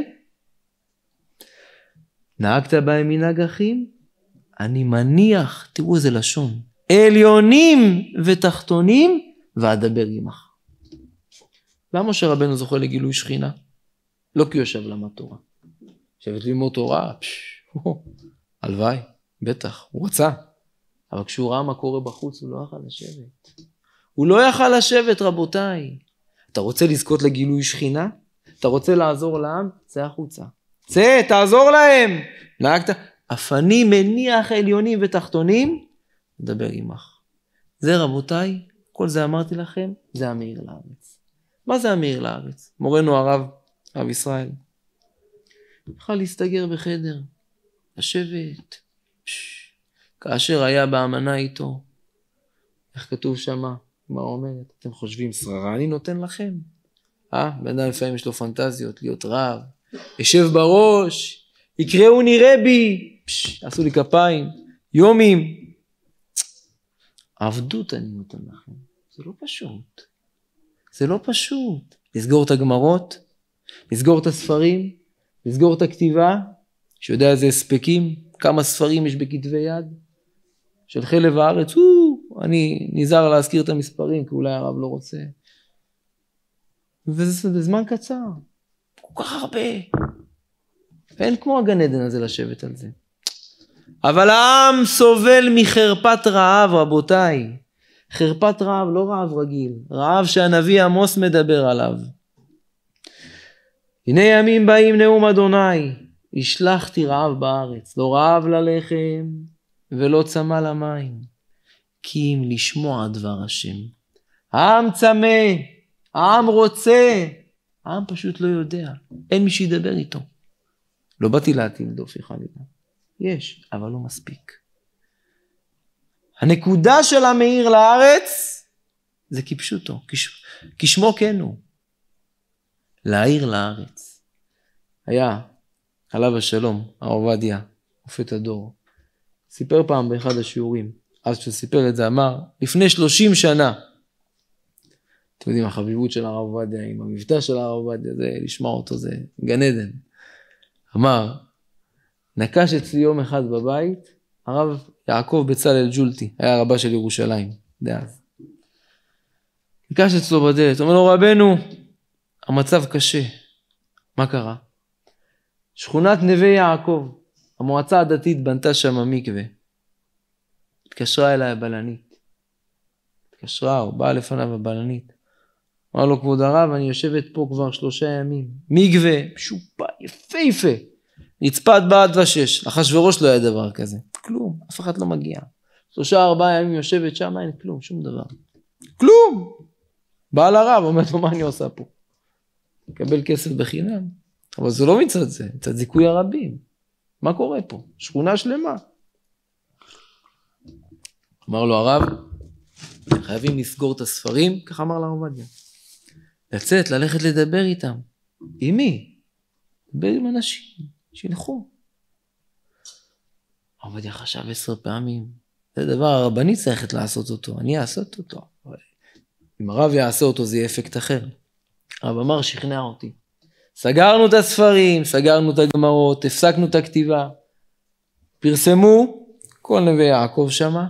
נהגת בהם מנהג אחים? אני מניח, תראו איזה לשון, עליונים ותחתונים, ואדבר עמך. למה משה רבנו זוכה לגילוי שכינה? לא כי יושב למד תורה. יושבת ללמוד תורה, הלוואי, בטח, הוא רצה. אבל כשהוא ראה מה קורה בחוץ, הוא לא יכל לשבת. הוא לא יכל לשבת, רבותיי. אתה רוצה לזכות לגילוי שכינה? אתה רוצה לעזור לעם? צא החוצה. צא, תעזור להם! נהגת, אף מניח עליונים ותחתונים, נדבר עמך. זה רבותיי, כל זה אמרתי לכם, זה המאיר לארץ. מה זה המאיר לארץ? מורנו הרב, הרב ישראל. יכל להסתגר בחדר, לשבת, כאשר היה באמנה איתו, איך כתוב שמה? מה אומרת? אתם חושבים שררה, אני נותן לכם. אה? בן אדם לפעמים יש לו פנטזיות, להיות רב, יושב בראש, יקראוני רבי, פש, עשו לי כפיים, יומים. עבדות אני נותן לכם, זה לא פשוט. זה לא פשוט. לסגור את הגמרות, לסגור את הספרים, לסגור את הכתיבה, שיודע איזה הספקים, כמה ספרים יש בכתבי יד, של חלב הארץ, הוא אני נזהר להזכיר את המספרים, כי אולי הרב לא רוצה. וזה בזמן קצר, כל כך הרבה. ואין כמו הגן עדן הזה לשבת על זה. אבל העם סובל מחרפת רעב, רבותיי. חרפת רעב, לא רעב רגיל, רעב שהנביא עמוס מדבר עליו. הנה ימים באים נאום אדוני, השלכתי רעב בארץ, לא רעב ללחם ולא צמא למים. מחכים לשמוע דבר השם. העם צמא, העם רוצה, העם פשוט לא יודע, אין מי שידבר איתו. לא באתי להטיל דופי חלילה. יש, אבל לא מספיק. הנקודה של המאיר לארץ זה כפשוטו, כש, כשמו כן הוא. להאיר לארץ. היה, עליו השלום, הרב עובדיה, מופת הדור, סיפר פעם באחד השיעורים, אז כשסיפר את זה אמר, לפני 30 שנה. אתם יודעים, החביבות של הרב עובדיה עם המבטא של הרב עובדיה, זה לשמוע אותו זה גן עדן. אמר, נקש אצלי יום אחד בבית הרב יעקב בצלאל ג'ולטי, היה רבה של ירושלים, דאז. נקש אצלו בדלת, אומר לו רבנו, המצב קשה. מה קרה? שכונת נווה יעקב, המועצה הדתית בנתה שם מקווה. התקשרה אליי הבלנית. התקשרה או באה לפניו הבלנית. אמר לו, כבוד הרב, אני יושבת פה כבר שלושה ימים. מקווה, שופה, יפהפה. נצפת בעד ושש. אחשורוש לא היה דבר כזה. כלום, אף אחד לא מגיע. שלושה ארבעה ימים יושבת שם, אין כלום, שום דבר. כלום! בא לרב, אומר לו, מה אני עושה פה? מקבל כסף בחינם. אבל זה לא מצד זה, מצד זיכוי הרבים. מה קורה פה? שכונה שלמה. אמר לו הרב, חייבים לסגור את הספרים, כך אמר לה עובדיה. לצאת, ללכת לדבר איתם. עם מי? דבר עם אנשים, שילכו. עובדיה חשב עשר פעמים, זה דבר הרבני צריך לעשות אותו, אני אעשות אותו. אם הרב יעשה אותו זה יהיה אפקט אחר. הרב אמר, שכנע אותי. סגרנו את הספרים, סגרנו את הגמרות, הפסקנו את הכתיבה. פרסמו, כל נווה יעקב שמה,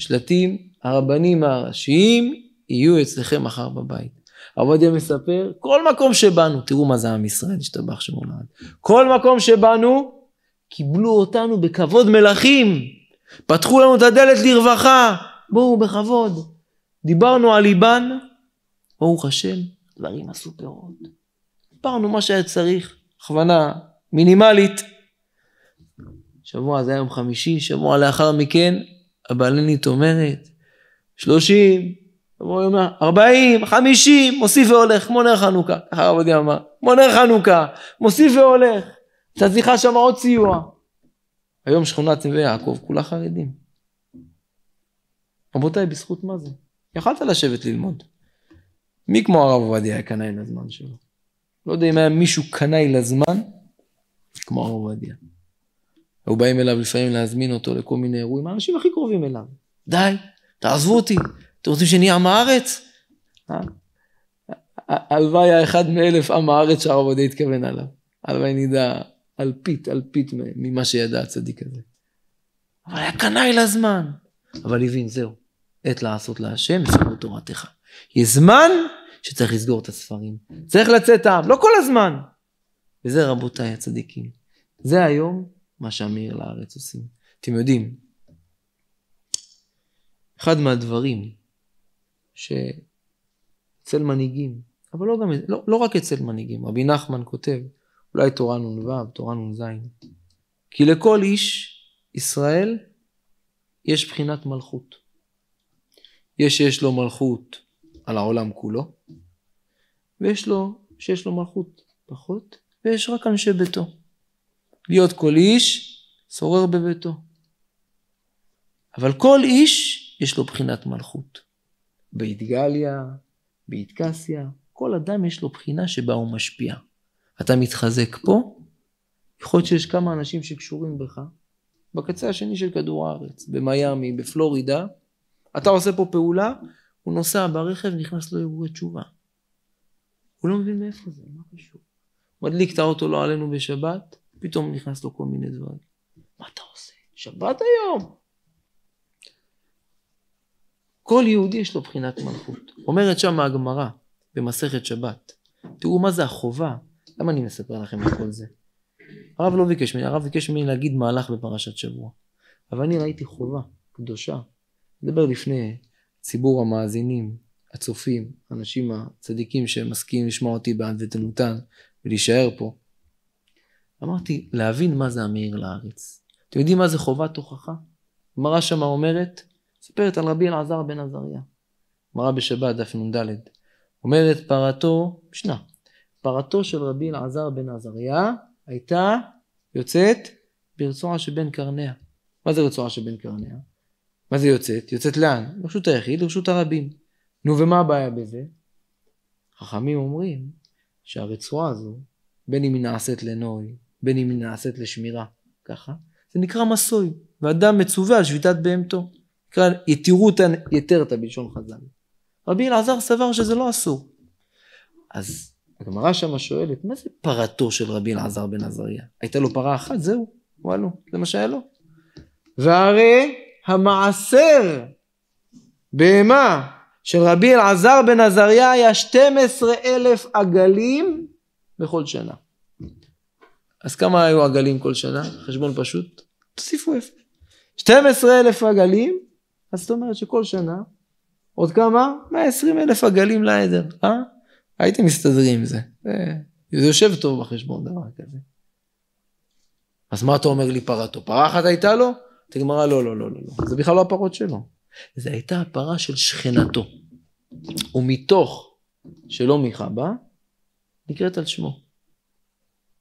שלטים, הרבנים הראשיים יהיו אצלכם מחר בבית. עובדיה מספר, כל מקום שבאנו, תראו מה זה עם ישראל, השתבח שמו נעד. כל מקום שבאנו, קיבלו אותנו בכבוד מלכים, פתחו לנו את הדלת לרווחה, בואו בכבוד. דיברנו על ליבן, ברוך השם, דברים עשו פירות. דיברנו מה שהיה צריך, הכוונה מינימלית. שבוע זה היום חמישי, שבוע לאחר מכן, הבעלנית אומרת, שלושים, אמרו יום, 40, מוסיף והולך, כמו נר חנוכה. ככה הרב עובדיה אמר, כמו נר חנוכה, מוסיף והולך. אתה צריכה שם עוד סיוע. היום שכונת נווה יעקב כולה חרדים. רבותיי, בזכות מה זה? יכלת לשבת ללמוד. מי כמו הרב עובדיה היה קנאי לזמן שלו? לא יודע אם היה מישהו קנאי לזמן כמו הרב עובדיה. היו באים אליו לפעמים להזמין אותו לכל מיני אירועים, האנשים הכי קרובים אליו. די, תעזבו אותי, אתם רוצים שנהיה עם הארץ? אה, הלוואי האחד מאלף עם הארץ שהרב עובדיה התכוון עליו. הלוואי נדע אלפית, אלפית ממה שידע הצדיק הזה. אבל היה קנאי לזמן. אבל הבין, זהו, עת לעשות להשם, יסגרו תורתך. יש זמן שצריך לסגור את הספרים. צריך לצאת העם, לא כל הזמן. וזה רבותיי הצדיקים. זה היום מה שאמיר לארץ עושים. אתם יודעים, אחד מהדברים שאצל מנהיגים, אבל לא, גם, לא, לא רק אצל מנהיגים, רבי נחמן כותב, אולי תורה נ"ו, תורה נ"ז, כי לכל איש ישראל יש בחינת מלכות. יש שיש לו מלכות על העולם כולו, ויש לו שיש לו מלכות פחות, ויש רק אנשי ביתו. להיות כל איש שורר בביתו. אבל כל איש יש לו בחינת מלכות. באתגליה, באתקסיה, כל אדם יש לו בחינה שבה הוא משפיע. אתה מתחזק פה, יכול להיות שיש כמה אנשים שקשורים בך, בקצה השני של כדור הארץ, במיאמי, בפלורידה, אתה עושה פה פעולה, הוא נוסע ברכב, נכנס לו אירועי תשובה. הוא לא מבין מאיפה זה, מה קשור? מדליק את האוטו לא עלינו בשבת, פתאום נכנס לו כל מיני דברים. מה אתה עושה? שבת היום. כל יהודי יש לו בחינת מלכות. אומרת שם הגמרא במסכת שבת, תראו מה זה החובה, למה אני מספר לכם את כל זה? הרב לא ביקש ממני, הרב ביקש ממני להגיד מהלך בפרשת שבוע. אבל אני ראיתי חובה קדושה. נדבר לפני ציבור המאזינים, הצופים, האנשים הצדיקים שמסכימים לשמוע אותי בעד ותנותן ולהישאר פה. אמרתי, להבין מה זה המאיר לארץ. אתם יודעים מה זה חובת הוכחה? גמרא שמה אומרת, מספרת על רבי אלעזר בן עזריה. גמרא בשבת, דף נ"ד. אומרת פרתו, משנה, פרתו של רבי אלעזר בן עזריה הייתה יוצאת ברצועה שבין קרניה. מה זה רצועה שבין קרניה? מה זה יוצאת? יוצאת לאן? לרשות היחיד, לרשות הרבים. נו ומה הבעיה בזה? חכמים אומרים שהרצועה הזו, בין אם היא נעשית לנוי, בין אם היא נעשית לשמירה, ככה. זה נקרא מסוי, ואדם מצווה על שביתת בהמתו. נקרא יתירות יתרתא בלשון חז"ל. רבי אלעזר סבר שזה לא אסור. אז הגמרא שמה שואלת, מה זה פרתו של רבי אלעזר בן עזריה? הייתה לו פרה אחת, זהו, וואלו, זה מה שהיה לו. והרי המעשר בהמה של רבי אלעזר בן עזריה היה 12 אלף עגלים בכל שנה. אז כמה היו עגלים כל שנה? חשבון פשוט, תוסיפו אפס. 12 אלף עגלים, אז זאת אומרת שכל שנה, עוד כמה? 120 אלף עגלים לעדר, אה? הייתם מסתדרים עם זה. זה, זה יושב טוב בחשבון דבר כזה. אז מה אתה אומר לי פרתו? פרה אחת הייתה לו? תגמרה לא, לא, לא, לא, לא. זה בכלל לא הפרות שלו. זה הייתה הפרה של שכנתו. ומתוך שלא מיכה מחבה, נקראת על שמו.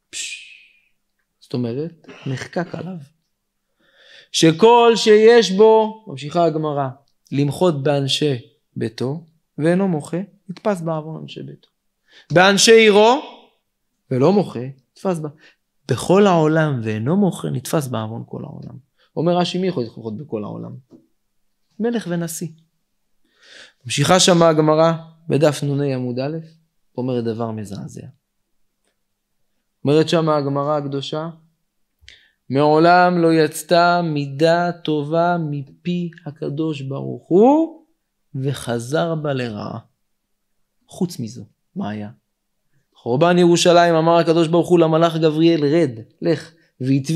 פשש. זאת אומרת, נחקק עליו. שכל שיש בו, ממשיכה הגמרא, למחות באנשי ביתו, ואינו מוחה, נתפס בעבור אנשי ביתו. באנשי עירו, ולא מוחה, נתפס בה. בכל העולם ואינו מוחה, נתפס בעוון כל העולם. אומר רש"י, מי יכול להתחרות בכל העולם? מלך ונשיא. ממשיכה שמה הגמרא בדף נ"ה עמוד א', אומרת דבר מזעזע. אומרת שם הגמרא הקדושה, מעולם לא יצתה מידה טובה מפי הקדוש ברוך הוא, וחזר בה לרעה. חוץ מזו, מה היה? חורבן ירושלים אמר הקדוש ברוך הוא למלאך גבריאל רד לך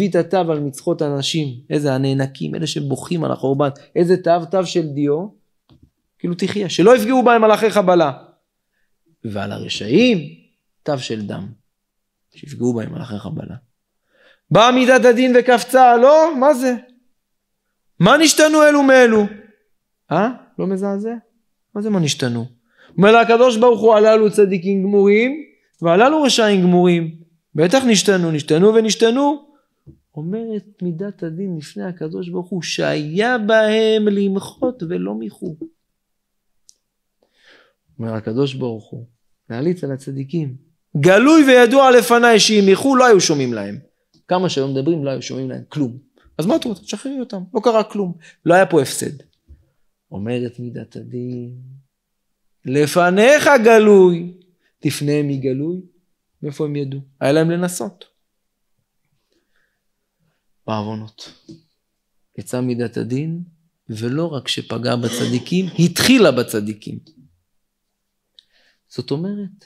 את התו על מצחות הנשים איזה הנאנקים אלה שבוכים על החורבן איזה תו תו של דיו כאילו תחיה שלא יפגעו בהם מלאכי חבלה ועל הרשעים תו של דם שיפגעו בהם אחרי חבלה. באה מידת הדין וקפצה, לא? מה זה? מה נשתנו אלו מאלו? אה? לא מזעזע? מה זה מה נשתנו? אומר לה הקדוש ברוך הוא הללו צדיקים גמורים והללו רשעים גמורים. בטח נשתנו, נשתנו ונשתנו. אומרת מידת הדין לפני הקדוש ברוך הוא שהיה בהם למחות ולא מיחו. אומר הקדוש ברוך הוא, להליץ על הצדיקים, גלוי וידוע לפניי שאם איחו לא היו שומעים להם. כמה שהיו מדברים לא היו שומעים להם כלום. אז מה אתה רוצה? תשחררי אותם, לא קרה כלום, לא היה פה הפסד. אומרת מידת הדין, לפניך גלוי, תפנה מגלוי, מאיפה הם ידעו? היה להם לנסות. בעוונות. יצא מידת הדין, ולא רק שפגע בצדיקים, התחילה בצדיקים. זאת אומרת,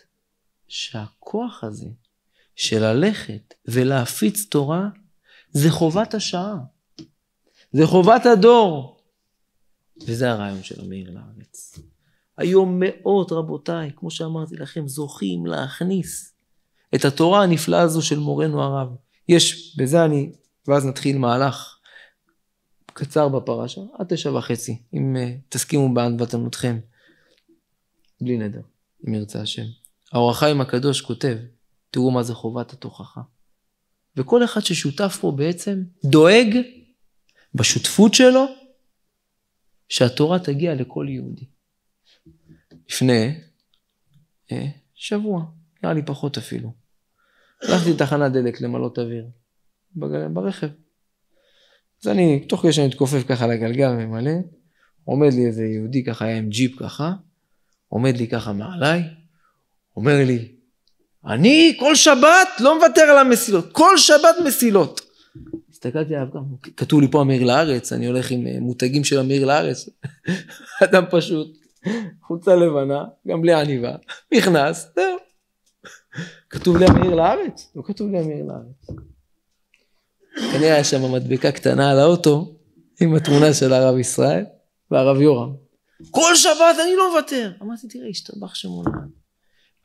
שהכוח הזה של ללכת ולהפיץ תורה זה חובת השעה, זה חובת הדור. וזה הרעיון של המאיר לארץ. היום מאות, רבותיי, כמו שאמרתי לכם, זוכים להכניס את התורה הנפלאה הזו של מורנו הרב. יש, בזה אני, ואז נתחיל מהלך קצר בפרשה, עד תשע וחצי, אם uh, תסכימו בענוותנותכם, בלי נדר, אם ירצה השם. האור החיים הקדוש כותב, תראו מה זה חובת התוכחה. וכל אחד ששותף פה בעצם דואג בשותפות שלו שהתורה תגיע לכל יהודי. לפני אה, שבוע, נראה לי פחות אפילו, הלכתי לתחנת דלק למלות אוויר ברכב. אז אני, תוך כדי שאני מתכופף ככה לגלגל ממלא, עומד לי איזה יהודי ככה היה עם ג'יפ ככה, עומד לי ככה מעליי, אומר לי, אני כל שבת לא מוותר על המסילות, כל שבת מסילות. הסתכלתי עליו גם, כתוב לי פה אמיר לארץ, אני הולך עם אה, מותגים של אמיר לארץ. *laughs* אדם פשוט, חולצה לבנה, גם בלי עניבה, נכנס, זהו. כתוב לי אמיר לארץ? לא כתוב לי אמיר לארץ. כנראה היה שם מדבקה קטנה על האוטו, עם התמונה של הרב ישראל והרב יורם. כל שבת אני לא מוותר. אמרתי, תראה, השתבח שמונה.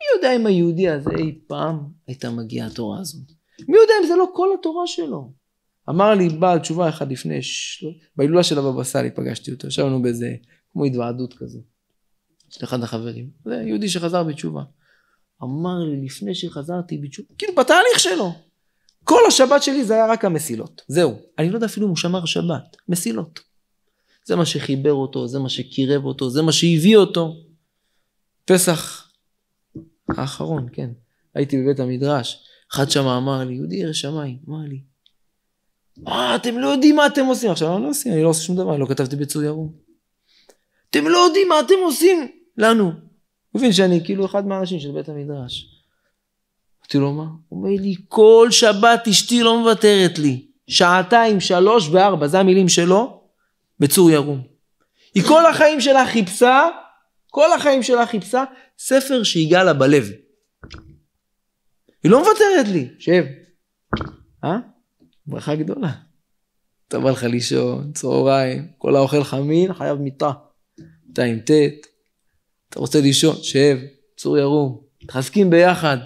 מי יודע אם היהודי הזה אי פעם הייתה מגיעה התורה הזאת? מי יודע אם זה לא כל התורה שלו? אמר לי בעל תשובה אחד לפני, בהילולה של הבבא סאלי פגשתי אותו, ישבנו באיזה, כמו התוועדות כזו, של אחד החברים. זה יהודי שחזר בתשובה. אמר לי, לפני שחזרתי בתשובה, כאילו בתהליך שלו. כל השבת שלי זה היה רק המסילות, זהו. אני לא יודע אפילו אם הוא שמר שבת, מסילות. זה מה שחיבר אותו, זה מה שקירב אותו, זה מה שהביא אותו. פסח האחרון, כן. הייתי בבית המדרש, אחד שם אמר לי, יהודי ירא שמיים, אמר לי, מה, אתם לא יודעים מה אתם עושים. עכשיו, אני לא עושה, אני לא עושה שום דבר, לא כתבתי בצור ירום. אתם לא יודעים מה אתם עושים לנו. הוא מבין שאני כאילו אחד מהאנשים של בית המדרש. אמרתי לו, מה? הוא אומר לי, כל שבת אשתי לא מוותרת לי. שעתיים, שלוש וארבע, זה המילים שלו, בצור ירום. היא כל החיים שלה חיפשה, כל החיים שלה חיפשה ספר שיגע לה בלב. היא לא מוותרת לי, שב. אה? ברכה גדולה. אתה בא לך לישון, צהריים, כל האוכל חמין, חייב מיטה. אתה עם ט', אתה רוצה לישון, שב, צור ירום. מתחזקים ביחד.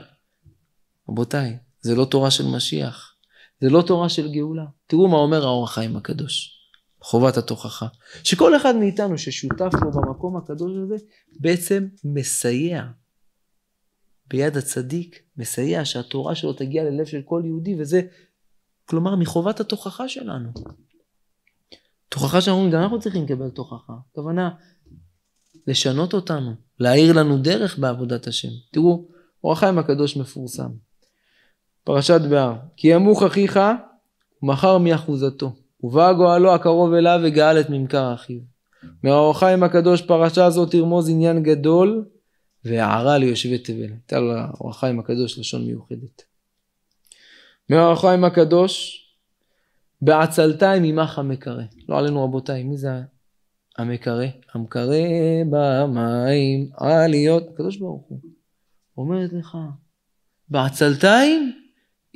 רבותיי, זה לא תורה של משיח. זה לא תורה של גאולה. תראו מה אומר האור החיים הקדוש. חובת התוכחה. שכל אחד מאיתנו ששותף לו במקום הקדוש הזה, בעצם מסייע ביד הצדיק, מסייע שהתורה שלו תגיע ללב של כל יהודי, וזה, כלומר, מחובת התוכחה שלנו. תוכחה שאנחנו, גם אנחנו צריכים לקבל תוכחה. הכוונה, לשנות אותנו, להאיר לנו דרך בעבודת השם. תראו, אור החיים הקדוש מפורסם. פרשת בהר, כי ימוך אחיך ומכר מאחוזתו. ובא גואלו הקרוב אליו וגאל את ממכר אחיו. מהאור עם הקדוש פרשה זו תרמוז עניין גדול והערה ליושבי תבל. הייתה לו לאור עם הקדוש לשון מיוחדת. מהאור עם הקדוש בעצלתיים עמך המקרא. לא עלינו רבותיי, מי זה המקרא? המקרא במים עליות. אה, הקדוש ברוך הוא אומרת לך, בעצלתיים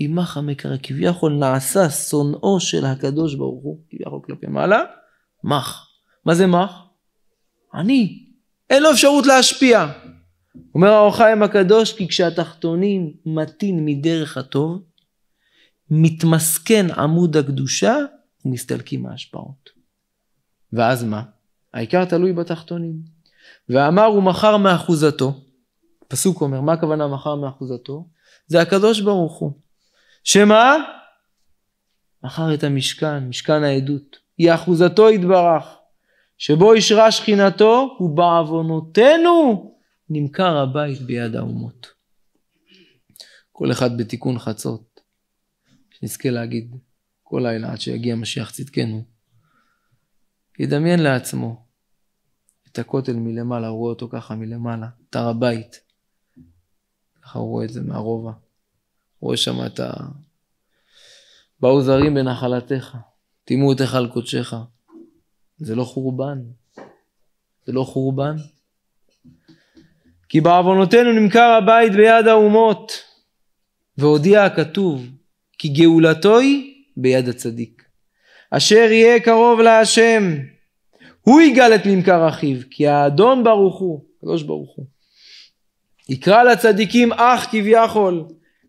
עמך המקרא, כביכול נעשה שונאו של הקדוש ברוך הוא, כביכול כלפי מעלה, מח. מה זה מח? אני. אין לו אפשרות להשפיע. אומר האורחיים הקדוש, כי כשהתחתונים מתין מדרך הטוב, מתמסכן עמוד הקדושה ומסתלקים ההשפעות. ואז מה? העיקר תלוי בתחתונים. ואמר הוא מכר מאחוזתו, פסוק אומר, מה הכוונה מכר מאחוזתו? זה הקדוש ברוך הוא. שמה? מכר את המשכן, משכן העדות. היא אחוזתו יתברך, שבו אישרה שכינתו, ובעוונותינו נמכר הבית ביד האומות. כל אחד בתיקון חצות, שנזכה להגיד כל לילה עד שיגיע משיח צדקנו, ידמיין לעצמו את הכותל מלמעלה, הוא רואה אותו ככה מלמעלה, את הר הבית, ככה הוא רואה את זה מהרובע. רואה שם את ה... באו זרים בנחלתך, טימאו אותך על קודשך. זה לא חורבן. זה לא חורבן. כי בעוונותינו נמכר הבית ביד האומות. והודיע הכתוב, כי גאולתו היא ביד הצדיק. אשר יהיה קרוב להשם, הוא יגל את ממכר אחיו, כי האדון ברוך הוא, הקדוש ברוך הוא. יקרא לצדיקים אח כביכול,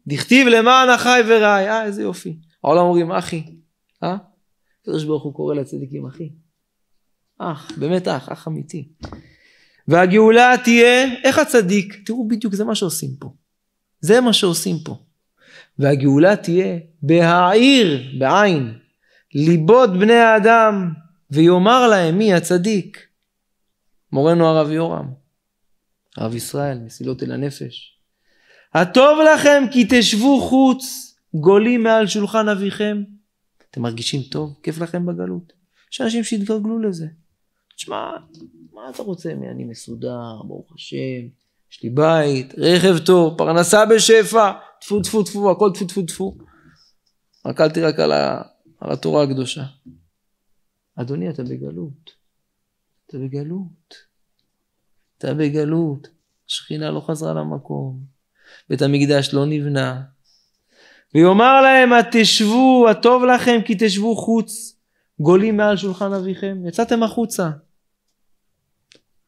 דכתיב למען אחי ורעי, אה איזה יופי. העולם אומרים אחי, אה? הקדוש ברוך הוא קורא לצדיקים אחי. אח, באמת אח, אח אמיתי. והגאולה תהיה, איך הצדיק? תראו בדיוק זה מה שעושים פה. זה מה שעושים פה. והגאולה תהיה בהעיר, בעין, ליבות בני האדם, ויאמר להם מי הצדיק. מורנו הרב יורם, הרב ישראל, מסילות אל הנפש. הטוב לכם כי תשבו חוץ, גולים מעל שולחן אביכם. אתם מרגישים טוב? כיף לכם בגלות? יש אנשים שהתגלגלו לזה. תשמע, מה אתה רוצה? אני מסודר, ברוך השם, יש לי בית, רכב טוב, פרנסה בשפע, טפו טפו טפו, הכל טפו טפו טפו. רק אל תירק על, ה... על התורה הקדושה. אדוני, אתה בגלות. אתה בגלות. אתה בגלות. השכינה לא חזרה למקום. בית המקדש לא נבנה. ויאמר להם התשבו הטוב לכם כי תשבו חוץ גולים מעל שולחן אביכם יצאתם החוצה.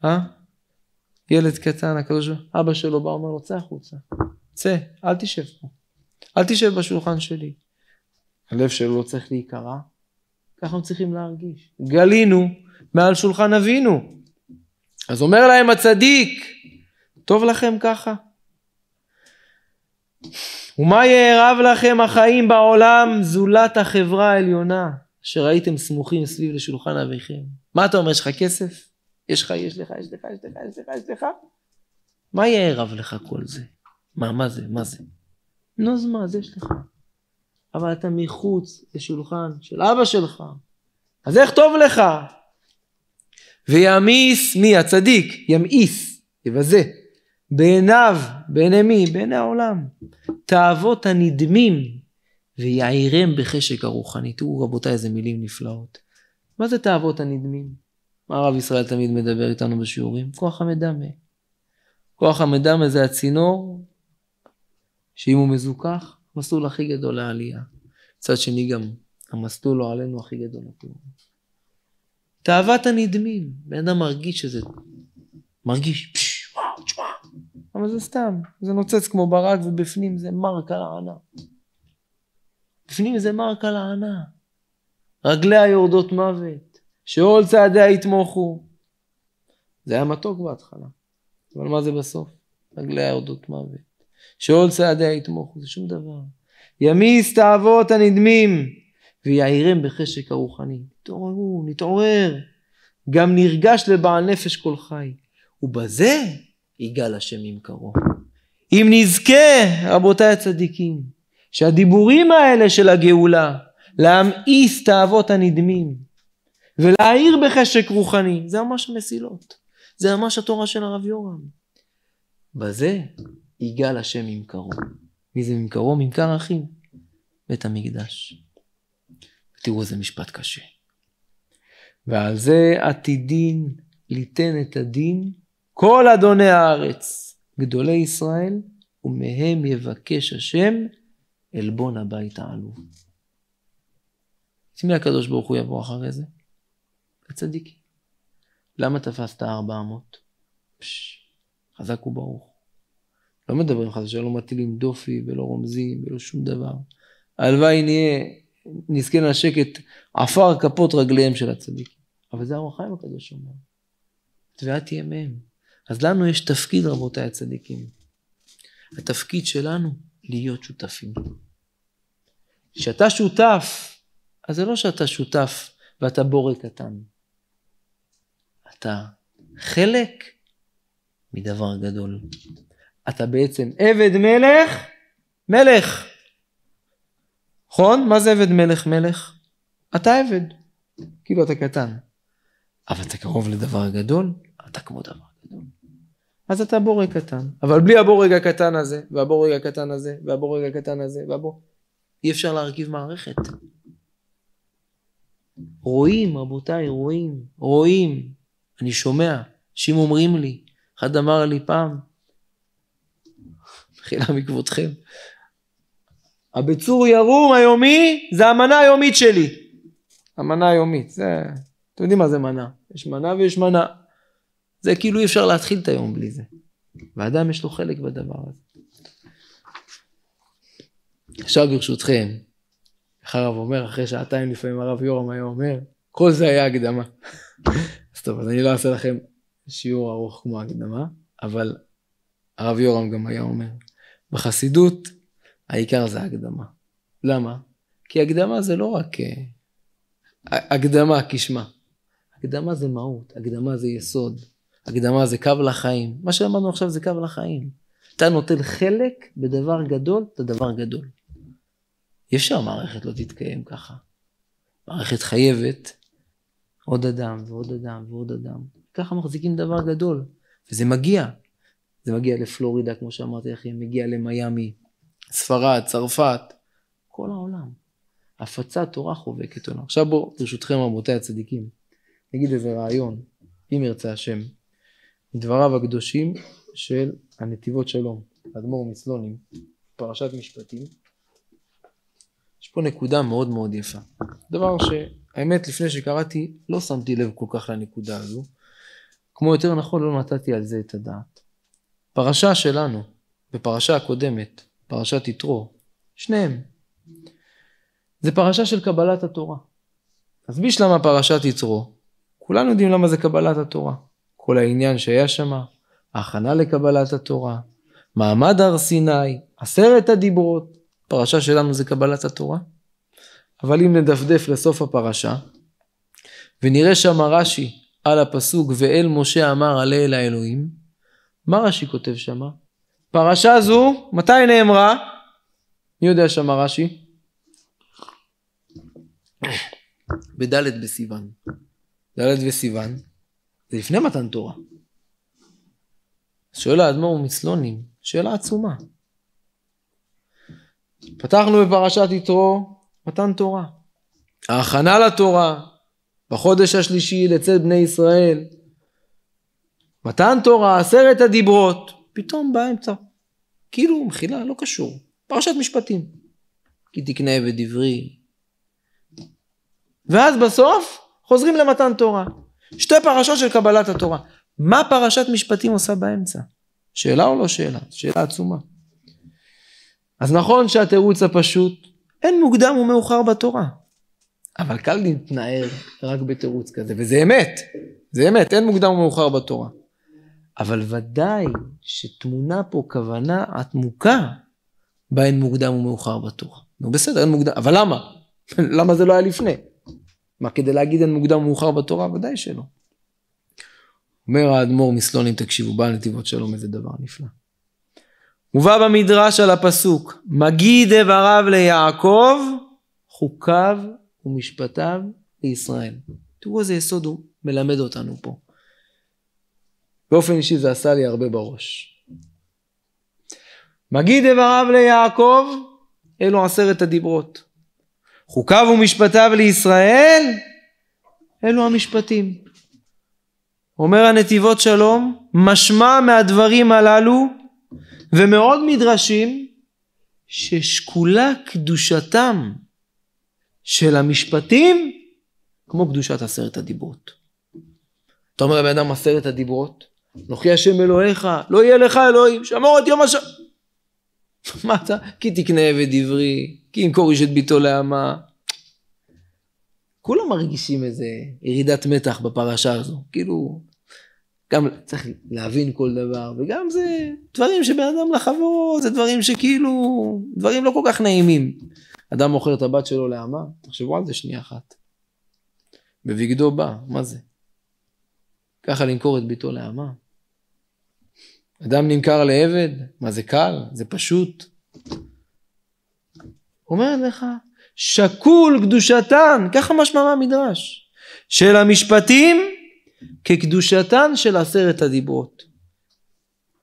אה? ילד קטן הקדוש אבא שלו בא אומר לו צא החוצה צא אל תשב פה אל תשב בשולחן שלי. הלב שלו לא צריך להיקרע ככה הם צריכים להרגיש גלינו מעל שולחן אבינו. אז אומר להם הצדיק טוב לכם ככה ומה יערב לכם החיים בעולם זולת החברה העליונה שראיתם סמוכים סביב לשולחן אביכם. מה אתה אומר, יש לך כסף? יש לך, יש לך, יש לך, יש לך, יש לך, יש לך? מה יערב לך כל זה? מה, מה זה, מה זה? נו, אז מה, אז יש לך. אבל אתה מחוץ לשולחן של אבא שלך. אז איך טוב לך? וימיס מי הצדיק? ימאיס, יבזה. בעיניו, בעיני מי? בעיני העולם. תאוות הנדמים ויעירם בחשק הרוחני. תראו רבותיי איזה מילים נפלאות. מה זה תאוות הנדמים? מה הרב ישראל תמיד מדבר איתנו בשיעורים? כוח המדמה. כוח המדמה זה הצינור שאם הוא מזוכח, המסלול הכי גדול לעלייה. מצד שני גם המסלול לא עלינו הכי גדול לתיאור. תאוות הנדמים, בן אדם מרגיש שזה, מרגיש, פש, אבל זה סתם, זה נוצץ כמו ברק ובפנים זה מרק על הענה. בפנים זה מרק על הענה. רגליה יורדות מוות, שאול צעדיה יתמוכו. זה היה מתוק בהתחלה, אבל מה זה בסוף? רגליה יורדות מוות, שאול צעדיה יתמוכו, זה שום דבר. ימיס תאוות הנדמים, ויעירם בחשק הרוחני. תתעוררו, נתעורר. גם נרגש לבעל נפש כל חי. ובזה יגאל השם ימכרו. אם נזכה, רבותיי הצדיקים, שהדיבורים האלה של הגאולה, להמאיס תאוות הנדמים ולהאיר בחשק רוחני, זה ממש מסילות. זה ממש התורה של הרב יורם. בזה יגאל השם ממכרו. מי זה ממכרו? ממכר אחים. בית המקדש. תראו איזה משפט קשה. ועל זה עתידין ליתן את הדין כל אדוני הארץ, גדולי ישראל, ומהם יבקש השם עלבון הבית העלוב. את מי הקדוש ברוך הוא יבוא אחרי זה? הצדיקים. למה תפסת ארבע אמות? חזק וברוך. לא מדברים לך שלא מטילים דופי ולא רומזים ולא שום דבר. הלוואי נהיה, נזכה לשקט עפר כפות רגליהם של הצדיקים. אבל זה ארוחיים הקדוש אומר. תביעת ימיהם. אז לנו יש תפקיד, רבותיי הצדיקים. התפקיד שלנו, להיות שותפים. כשאתה שותף, אז זה לא שאתה שותף ואתה בורא קטן. אתה חלק מדבר גדול. אתה בעצם עבד מלך, מלך. נכון? מה זה עבד מלך מלך? אתה עבד, כאילו אתה קטן. אבל אתה קרוב לדבר גדול, אתה כמו דבר גדול. אז אתה בורג קטן. אבל בלי הבורג הקטן הזה, והבורג הקטן הזה, והבורג הקטן הזה, והבור... אי אפשר להרכיב מערכת. רואים, רבותיי, רואים, רואים. אני שומע, אנשים אומרים לי, אחד אמר לי פעם, מחילה מכבודכם, הבצור ירום היומי זה המנה היומית שלי. המנה היומית, זה, אתם יודעים מה זה מנה, יש מנה ויש מנה. זה כאילו אי אפשר להתחיל את היום בלי זה. ואדם יש לו חלק בדבר הזה. עכשיו ברשותכם, איך הרב אומר, אחרי שעתיים לפעמים הרב יורם היה אומר, כל זה היה הקדמה. *laughs* אז טוב, אז אני לא אעשה לכם שיעור ארוך כמו הקדמה, אבל הרב יורם גם היה אומר, בחסידות העיקר זה הקדמה. למה? כי הקדמה זה לא רק אה, הקדמה כשמה, הקדמה זה מהות, הקדמה זה יסוד, הקדמה זה קו לחיים. מה שאמרנו עכשיו זה קו לחיים. אתה נוטל חלק בדבר גדול, אתה דבר גדול. אי אפשר מערכת לא תתקיים ככה. מערכת חייבת עוד אדם ועוד אדם ועוד אדם. ככה מחזיקים דבר גדול, וזה מגיע. זה מגיע לפלורידה, כמו שאמרתי לכם, מגיע למיאמי, ספרד, צרפת, כל העולם. הפצת תורה חובקת עונה. עכשיו בואו, ברשותכם רבותיי הצדיקים, נגיד איזה רעיון, אם ירצה השם. מדבריו הקדושים של הנתיבות שלום, אדמו"ר מצלונים, פרשת משפטים. יש פה נקודה מאוד מאוד יפה. דבר שהאמת לפני שקראתי לא שמתי לב כל כך לנקודה הזו, כמו יותר נכון לא נתתי על זה את הדעת. פרשה שלנו, בפרשה הקודמת, פרשת יתרו, שניהם, זה פרשה של קבלת התורה. אז בשלמה פרשת יתרו, כולנו יודעים למה זה קבלת התורה. כל העניין שהיה שם, ההכנה לקבלת התורה, מעמד הר סיני, עשרת הדיברות, פרשה שלנו זה קבלת התורה. אבל אם נדפדף לסוף הפרשה, ונראה שם רש"י על הפסוק ואל משה אמר עלה אל האלוהים, מה רש"י כותב שם? פרשה זו, מתי נאמרה? מי יודע שם רש"י? בדלת בסיוון. דלת בסיוון, זה לפני מתן תורה. שואל האדמו"ר מצלונים, שאלה עצומה. פתחנו בפרשת יתרו, מתן תורה. ההכנה לתורה, בחודש השלישי לצאת בני ישראל, מתן תורה, עשרת הדיברות, פתאום באמצע. כאילו, מחילה, לא קשור. פרשת משפטים. כי תקנה עבד עברי. ואז בסוף חוזרים למתן תורה. שתי פרשות של קבלת התורה. מה פרשת משפטים עושה באמצע? שאלה או לא שאלה? שאלה עצומה. אז נכון שהתירוץ הפשוט, אין מוקדם ומאוחר בתורה. אבל קל להתנער רק בתירוץ כזה, וזה אמת, זה אמת, אין מוקדם ומאוחר בתורה. אבל ודאי שתמונה פה כוונה עמוקה אין מוקדם ומאוחר בתורה. נו בסדר, אין מוקדם, אבל למה? *laughs* למה זה לא היה לפני? מה, כדי להגיד אין מוקדם ומאוחר בתורה? ודאי שלא. אומר האדמו"ר מסלונים, תקשיבו, בעל נתיבות שלום, איזה דבר נפלא. מובא במדרש על הפסוק, מגיד איבריו ליעקב, חוקיו ומשפטיו לישראל. תראו איזה יסוד הוא מלמד אותנו פה. באופן אישי זה עשה לי הרבה בראש. מגיד איבריו ליעקב, אלו עשרת הדיברות. חוקיו ומשפטיו לישראל, אלו המשפטים. אומר הנתיבות שלום, משמע מהדברים הללו ומעוד מדרשים ששקולה קדושתם של המשפטים כמו קדושת עשרת הדיברות. אתה אומר לבן אדם עשרת הדיברות, נוכי השם אלוהיך, לא יהיה לך אלוהים, שמור את יום השם. *laughs* מה אתה? כי תקנה עבד עברי, כי ימכור איש את ביתו לאמה. כולם מרגישים איזה ירידת מתח בפרשה הזו. כאילו, גם צריך להבין כל דבר, וגם זה דברים שבין אדם לחברו, זה דברים שכאילו, דברים לא כל כך נעימים. אדם מוכר את הבת שלו לאמה, תחשבו על זה שנייה אחת. בבגדו בא, מה זה? ככה למכור את ביתו לאמה? אדם נמכר לעבד, מה זה קל? זה פשוט? אומרת לך, שקול קדושתן, ככה משמע מהמדרש, של המשפטים כקדושתן של עשרת הדיברות.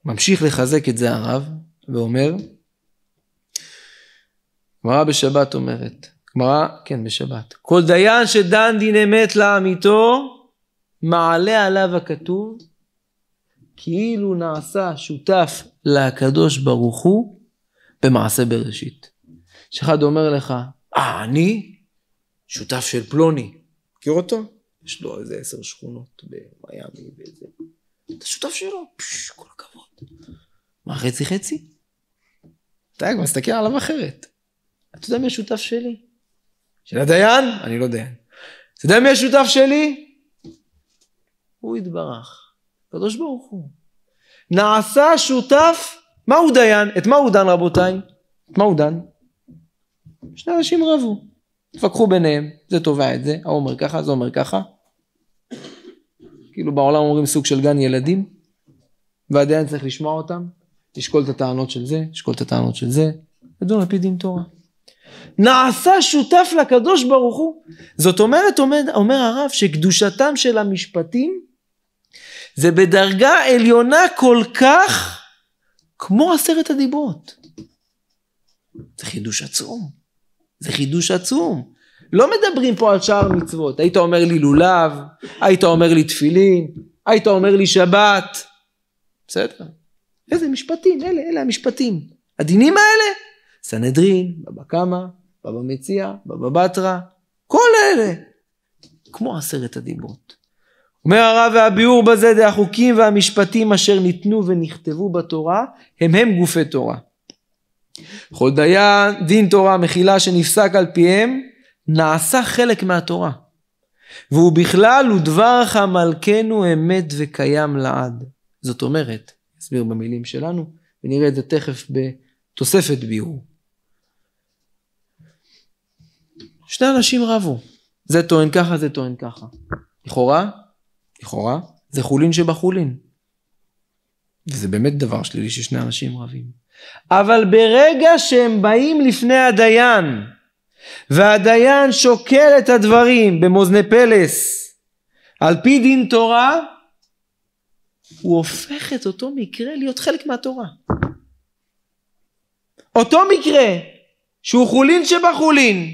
ממשיך לחזק את זה הרב ואומר, גמרא בשבת אומרת, גמרא, כן בשבת, כל דיין שדן דין אמת לעמיתו, מעלה עליו הכתוב, כאילו נעשה שותף לקדוש ברוך הוא במעשה בראשית. שאחד אומר לך, אה, אני שותף של פלוני. מכיר אותו? יש לו איזה עשר שכונות במיאמי ואיזה... אתה שותף שלו, פשש, כל הכבוד. מה, חצי חצי? אתה כבר מסתכל עליו אחרת. אתה יודע מי השותף שלי? של הדיין? אני לא דיין. אתה יודע מי השותף שלי? הוא התברך. הקדוש ברוך הוא. נעשה שותף, מה הוא דיין? את מה הוא דן רבותיי? את מה הוא דן? שני אנשים רבו, התווכחו ביניהם, זה תובע את זה, ההוא אומר ככה, זה אומר ככה. כאילו בעולם אומרים סוג של גן ילדים, והדיין צריך לשמוע אותם, לשקול את הטענות של זה, לשקול את הטענות של זה, לדון על פי דין תורה. נעשה שותף לקדוש ברוך הוא. זאת אומרת, אומר, אומר הרב, שקדושתם של המשפטים זה בדרגה עליונה כל כך כמו עשרת הדיברות. זה חידוש עצום. זה חידוש עצום. לא מדברים פה על שאר מצוות. היית אומר לי לולב, היית אומר לי תפילין, היית אומר לי שבת. בסדר. איזה משפטים, אלה, אלה המשפטים. הדינים האלה, סנהדרין, בבא קמא, בבא מציע, בבא בתרא, כל אלה. כמו עשרת הדיברות. אומר הרב והביאור בזה דה החוקים והמשפטים אשר ניתנו ונכתבו בתורה הם הם גופי תורה. חודיה דין תורה, מחילה שנפסק על פיהם, נעשה חלק מהתורה. והוא בכלל, הוא דברך מלכנו אמת וקיים לעד. זאת אומרת, נסביר במילים שלנו, ונראה את זה תכף בתוספת ביאור. שני אנשים רבו, זה טוען ככה, זה טוען ככה. לכאורה, לכאורה, זה חולין שבחולין. וזה באמת דבר שלילי ששני אנשים רבים. אבל ברגע שהם באים לפני הדיין, והדיין שוקל את הדברים במאזני פלס, על פי דין תורה, הוא הופך את אותו מקרה להיות חלק מהתורה. אותו מקרה שהוא חולין שבחולין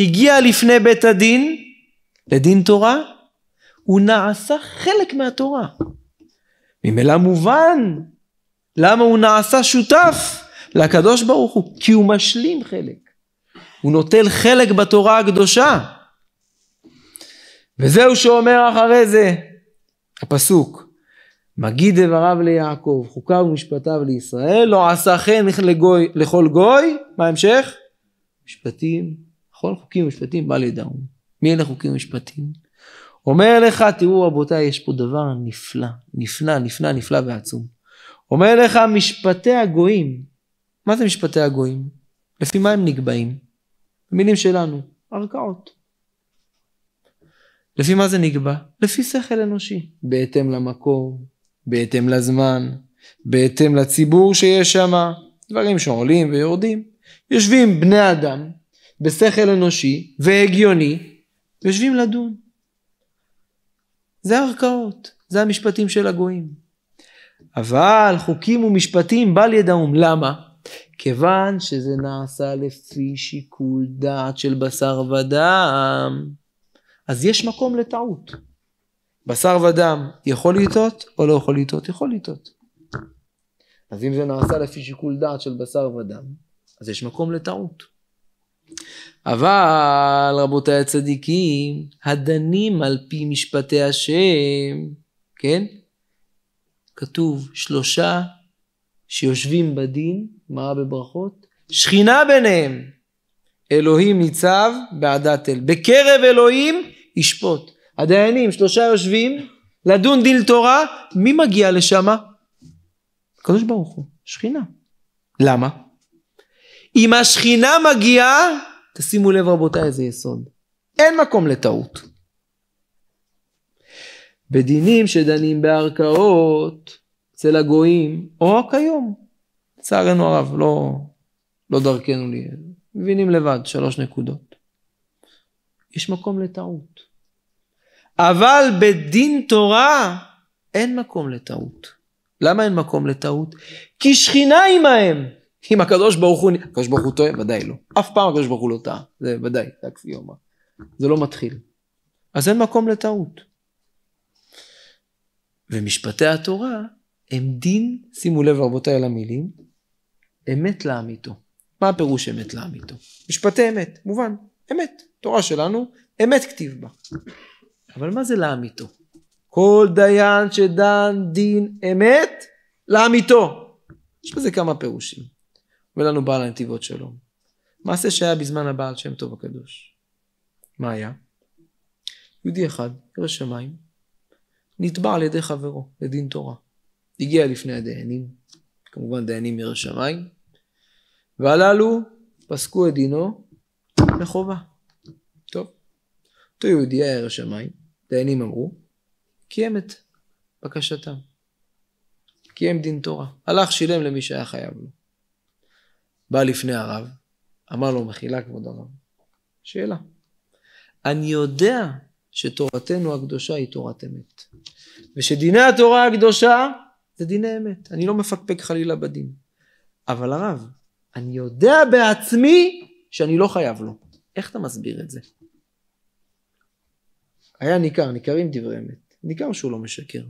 הגיע לפני בית הדין לדין תורה הוא נעשה חלק מהתורה ממילא מובן למה הוא נעשה שותף לקדוש ברוך הוא, כי הוא משלים חלק. הוא נוטל חלק בתורה הקדושה. וזהו שאומר אחרי זה הפסוק, מגיד דבריו ליעקב, חוקיו ומשפטיו לישראל, לא עשה חן כן לגוי, לכל גוי, מה ההמשך? משפטים, כל חוקים ומשפטים בא לידי מי אלה חוקים ומשפטים? אומר לך, תראו רבותיי, יש פה דבר נפלא, נפלא, נפלא, נפלא ועצום. אומר לך, משפטי הגויים, מה זה משפטי הגויים? לפי מה הם נקבעים? במילים שלנו, ערכאות. לפי מה זה נקבע? לפי שכל אנושי. בהתאם למקום, בהתאם לזמן, בהתאם לציבור שיש שם, דברים שעולים ויורדים. יושבים בני אדם בשכל אנושי והגיוני, יושבים לדון. זה הערכאות, זה המשפטים של הגויים. אבל חוקים ומשפטים בל ידעום, למה? כיוון שזה נעשה לפי שיקול דעת של בשר ודם, אז יש מקום לטעות. בשר ודם יכול לטעות או לא יכול לטעות? יכול לטעות. אז אם זה נעשה לפי שיקול דעת של בשר ודם, אז יש מקום לטעות. אבל רבותיי הצדיקים, הדנים על פי משפטי השם, כן? כתוב שלושה שיושבים בדין, גמרא בברכות, שכינה ביניהם. אלוהים ניצב בעדת אל. בקרב אלוהים ישפוט. הדיינים, שלושה יושבים, לדון דיל תורה, מי מגיע לשם? הקדוש ברוך הוא, שכינה. למה? אם השכינה מגיעה, תשימו לב רבותיי איזה יסוד. אין מקום לטעות. בדינים שדנים בערכאות אצל הגויים, או כיום, לצערנו הרב, לא, לא דרכנו לי, מבינים לבד, שלוש נקודות. יש מקום לטעות. אבל בדין תורה אין מקום לטעות. למה אין מקום לטעות? כי שכינה עמהם. אם הקדוש ברוך הוא, הקדוש ברוך הוא טועה? ודאי לא. אף פעם הקדוש ברוך הוא לא טעה, זה ודאי, זה אקסיומה. זה לא מתחיל. אז אין מקום לטעות. ומשפטי התורה הם דין, שימו לב רבותיי על המילים, אמת לאמיתו. מה הפירוש אמת לאמיתו? משפטי אמת, מובן, אמת. תורה שלנו, אמת כתיב בה. אבל מה זה לאמיתו? כל דיין שדן דין אמת, לאמיתו. יש בזה כמה פירושים. ולנו בעל הנתיבות שלום. מעשה שהיה בזמן הבעל שם טוב הקדוש. מה היה? יהודי אחד, ירא שמיים, נתבע על ידי חברו לדין תורה. הגיע לפני הדיינים, כמובן דיינים ירא שמיים, והללו פסקו את דינו לחובה. טוב. אותו יהודי היה ירא שמיים, דיינים אמרו, קיים את בקשתם. קיים דין תורה. הלך, שילם למי שהיה חייב לו. בא לפני הרב, אמר לו, מחילה כבוד הרב. שאלה. אני יודע שתורתנו הקדושה היא תורת אמת, ושדיני התורה הקדושה זה דיני אמת. אני לא מפקפק חלילה בדין. אבל הרב, אני יודע בעצמי שאני לא חייב לו. איך אתה מסביר את זה? היה ניכר, ניכרים דברי אמת. ניכר שהוא לא משקר.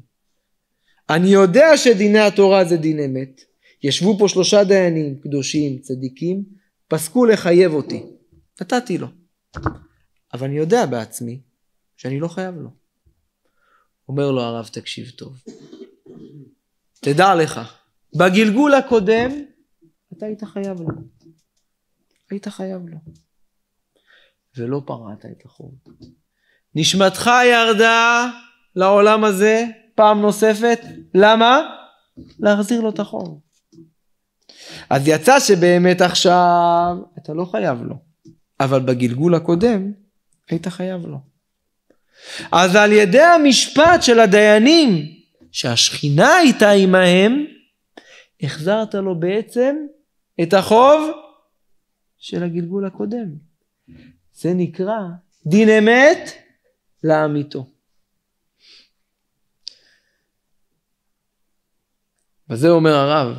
אני יודע שדיני התורה זה דין אמת, ישבו פה שלושה דיינים קדושים, צדיקים, פסקו לחייב אותי. נתתי לו. אבל אני יודע בעצמי שאני לא חייב לו. אומר לו הרב, תקשיב טוב. תדע לך, בגלגול הקודם אתה היית חייב לו. היית חייב לו. ולא פרעת את החוב. נשמתך ירדה לעולם הזה פעם נוספת, למה? להחזיר לו את החוב. אז יצא שבאמת עכשיו אתה לא חייב לו, אבל בגלגול הקודם היית חייב לו. אז על ידי המשפט של הדיינים שהשכינה הייתה עמהם, החזרת לו בעצם את החוב של הגלגול הקודם. זה נקרא דין אמת לאמיתו. וזה אומר הרב,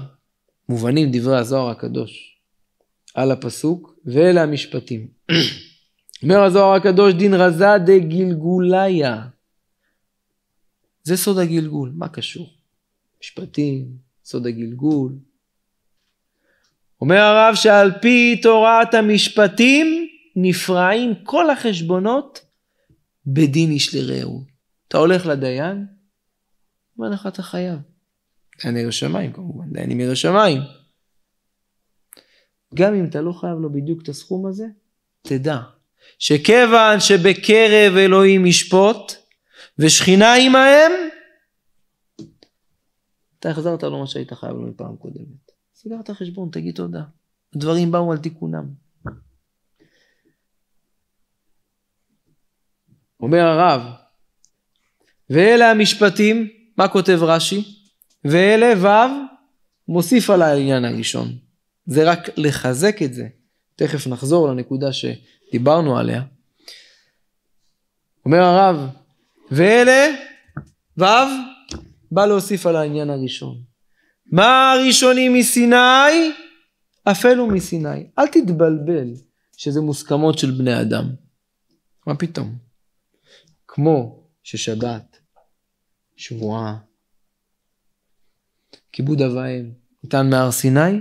מובנים דברי הזוהר הקדוש על הפסוק ואלה המשפטים. אומר הזוהר הקדוש דין רזה דגלגוליה. זה סוד הגלגול, מה קשור? משפטים, סוד הגלגול. אומר הרב שעל פי תורת המשפטים נפרעים כל החשבונות בדין איש לרעהו. אתה הולך לדיין, אומר לך אתה חייב. אין ירא שמיים כמובן, דיינים ירא שמיים. גם אם אתה לא חייב לו בדיוק את הסכום הזה, תדע שכיוון שבקרב אלוהים ישפוט ושכינה עמהם, אתה החזרת לו מה שהיית חייב לו מפעם קודמת. סגרת חשבון, תגיד תודה. הדברים באו על תיקונם. אומר הרב, ואלה המשפטים, מה כותב רש"י? ואלה ו' מוסיף על העניין הראשון. זה רק לחזק את זה. תכף נחזור לנקודה שדיברנו עליה. אומר הרב, ואלה ו' בא להוסיף על העניין הראשון. מה הראשונים מסיני? אפלו מסיני. אל תתבלבל שזה מוסכמות של בני אדם. מה פתאום? כמו ששבת, שבועה, כיבוד ואם, ניתן מהר סיני,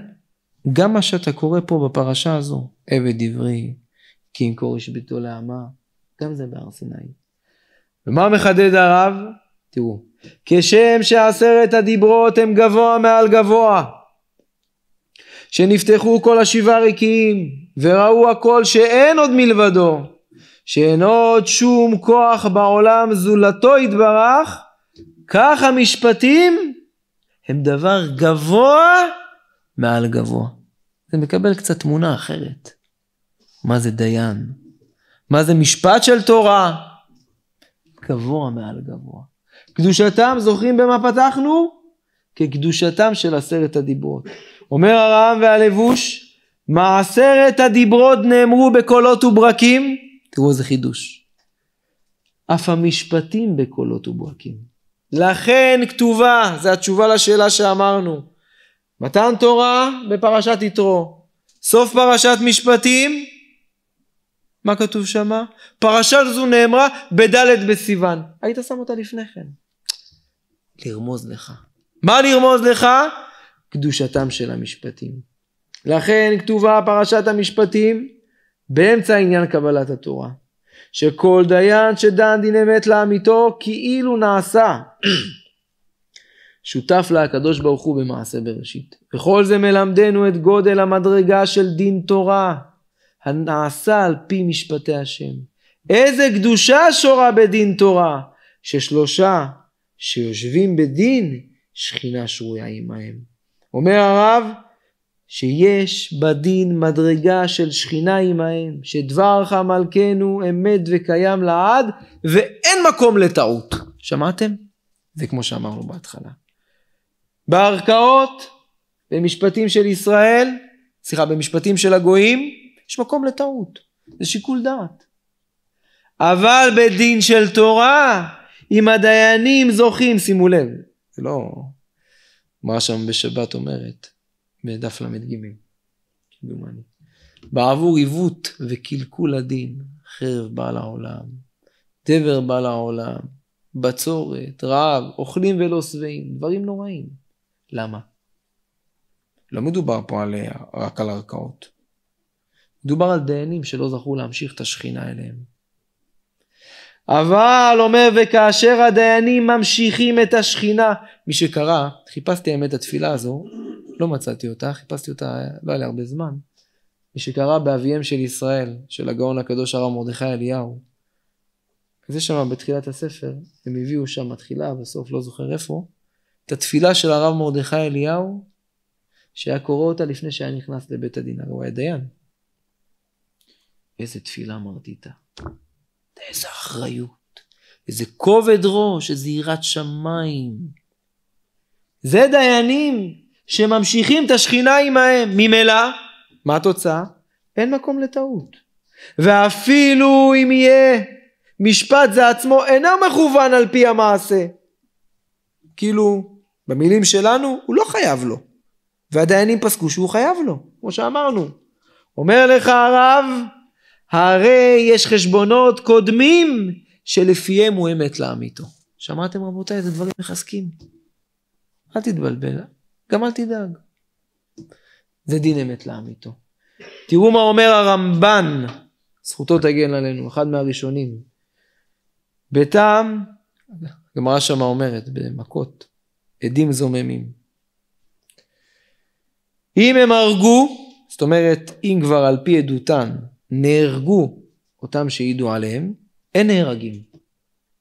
גם מה שאתה קורא פה בפרשה הזו, עבד עברי, כי אם איש ביתו לאמה, גם זה בהר סיני. ומה מחדד הרב? תראו, כשם שעשרת הדיברות הם גבוה מעל גבוה, שנפתחו כל השבעה ריקים, וראו הכל שאין עוד מלבדו, שאין עוד שום כוח בעולם זולתו יתברך, כך המשפטים הם דבר גבוה מעל גבוה. זה מקבל קצת תמונה אחרת. מה זה דיין? מה זה משפט של תורה? גבוה מעל גבוה. קדושתם, זוכרים במה פתחנו? כקדושתם של עשרת הדיברות. אומר הרעם והלבוש, מעשרת הדיברות נאמרו בקולות וברקים, תראו איזה חידוש. אף המשפטים בקולות וברקים. לכן כתובה, זו התשובה לשאלה שאמרנו. מתן תורה בפרשת יתרו. סוף פרשת משפטים, מה כתוב שמה? פרשה זו נאמרה בדלת בסיוון. היית שם אותה לפני כן. לרמוז לך. מה לרמוז לך? קדושתם של המשפטים. לכן כתובה פרשת המשפטים באמצע עניין קבלת התורה. שכל דיין שדן דין אמת לאמיתו כאילו נעשה. שותף לה הקדוש ברוך הוא במעשה בראשית. וכל זה מלמדנו את גודל המדרגה של דין תורה, הנעשה על פי משפטי השם. איזה קדושה שורה בדין תורה, ששלושה שיושבים בדין, שכינה שרויה עמהם. אומר הרב, שיש בדין מדרגה של שכינה עמהם, שדברך מלכנו אמת וקיים לעד, ואין מקום לטעות. שמעתם? זה כמו שאמרנו בהתחלה. בערכאות, במשפטים של ישראל, סליחה, במשפטים של הגויים, יש מקום לטעות. זה שיקול דעת. אבל בדין של תורה, אם הדיינים זוכים, שימו לב, זה לא מה שם בשבת אומרת. בדף ל"ג, כמדומני. בעבור עיוות וקלקול הדין, חרב בא לעולם, דבר בא לעולם, בצורת, רעב, אוכלים ולא שבעים, דברים נוראים. למה? לא מדובר פה על, אה, רק על ערכאות. מדובר על דיינים שלא זכו להמשיך את השכינה אליהם. אבל אומר וכאשר הדיינים ממשיכים את השכינה, מי שקרא, חיפשתי האמת התפילה הזו, לא מצאתי אותה, חיפשתי אותה, לא היה לי הרבה זמן. מי שקרא באביהם של ישראל, של הגאון הקדוש הרב מרדכי אליהו. זה שם בתחילת הספר, הם הביאו שם תחילה, בסוף לא זוכר איפה, את התפילה של הרב מרדכי אליהו, שהיה קורא אותה לפני שהיה נכנס לבית הדין, הרי הוא היה דיין. איזה תפילה מרדית, איזה אחריות. איזה כובד ראש, איזה יראת שמיים. זה דיינים שממשיכים את השכינה עמהם. ממילא, מה התוצאה? אין מקום לטעות. ואפילו אם יהיה משפט זה עצמו אינו מכוון על פי המעשה. כאילו, במילים שלנו, הוא לא חייב לו. והדיינים פסקו שהוא חייב לו, כמו שאמרנו. אומר לך הרב, הרי יש חשבונות קודמים שלפיהם הוא אמת לאמיתו שמעתם רבותיי? איזה דברים מחזקים. אל תתבלבל. גם אל תדאג. זה דין אמת לאמיתו. תראו מה אומר הרמב"ן, זכותו תגן עלינו, אחד מהראשונים. בטעם, הגמרא שמה אומרת, במכות, עדים זוממים. אם הם הרגו, זאת אומרת, אם כבר על פי עדותן נהרגו אותם שהעידו עליהם, אין נהרגים.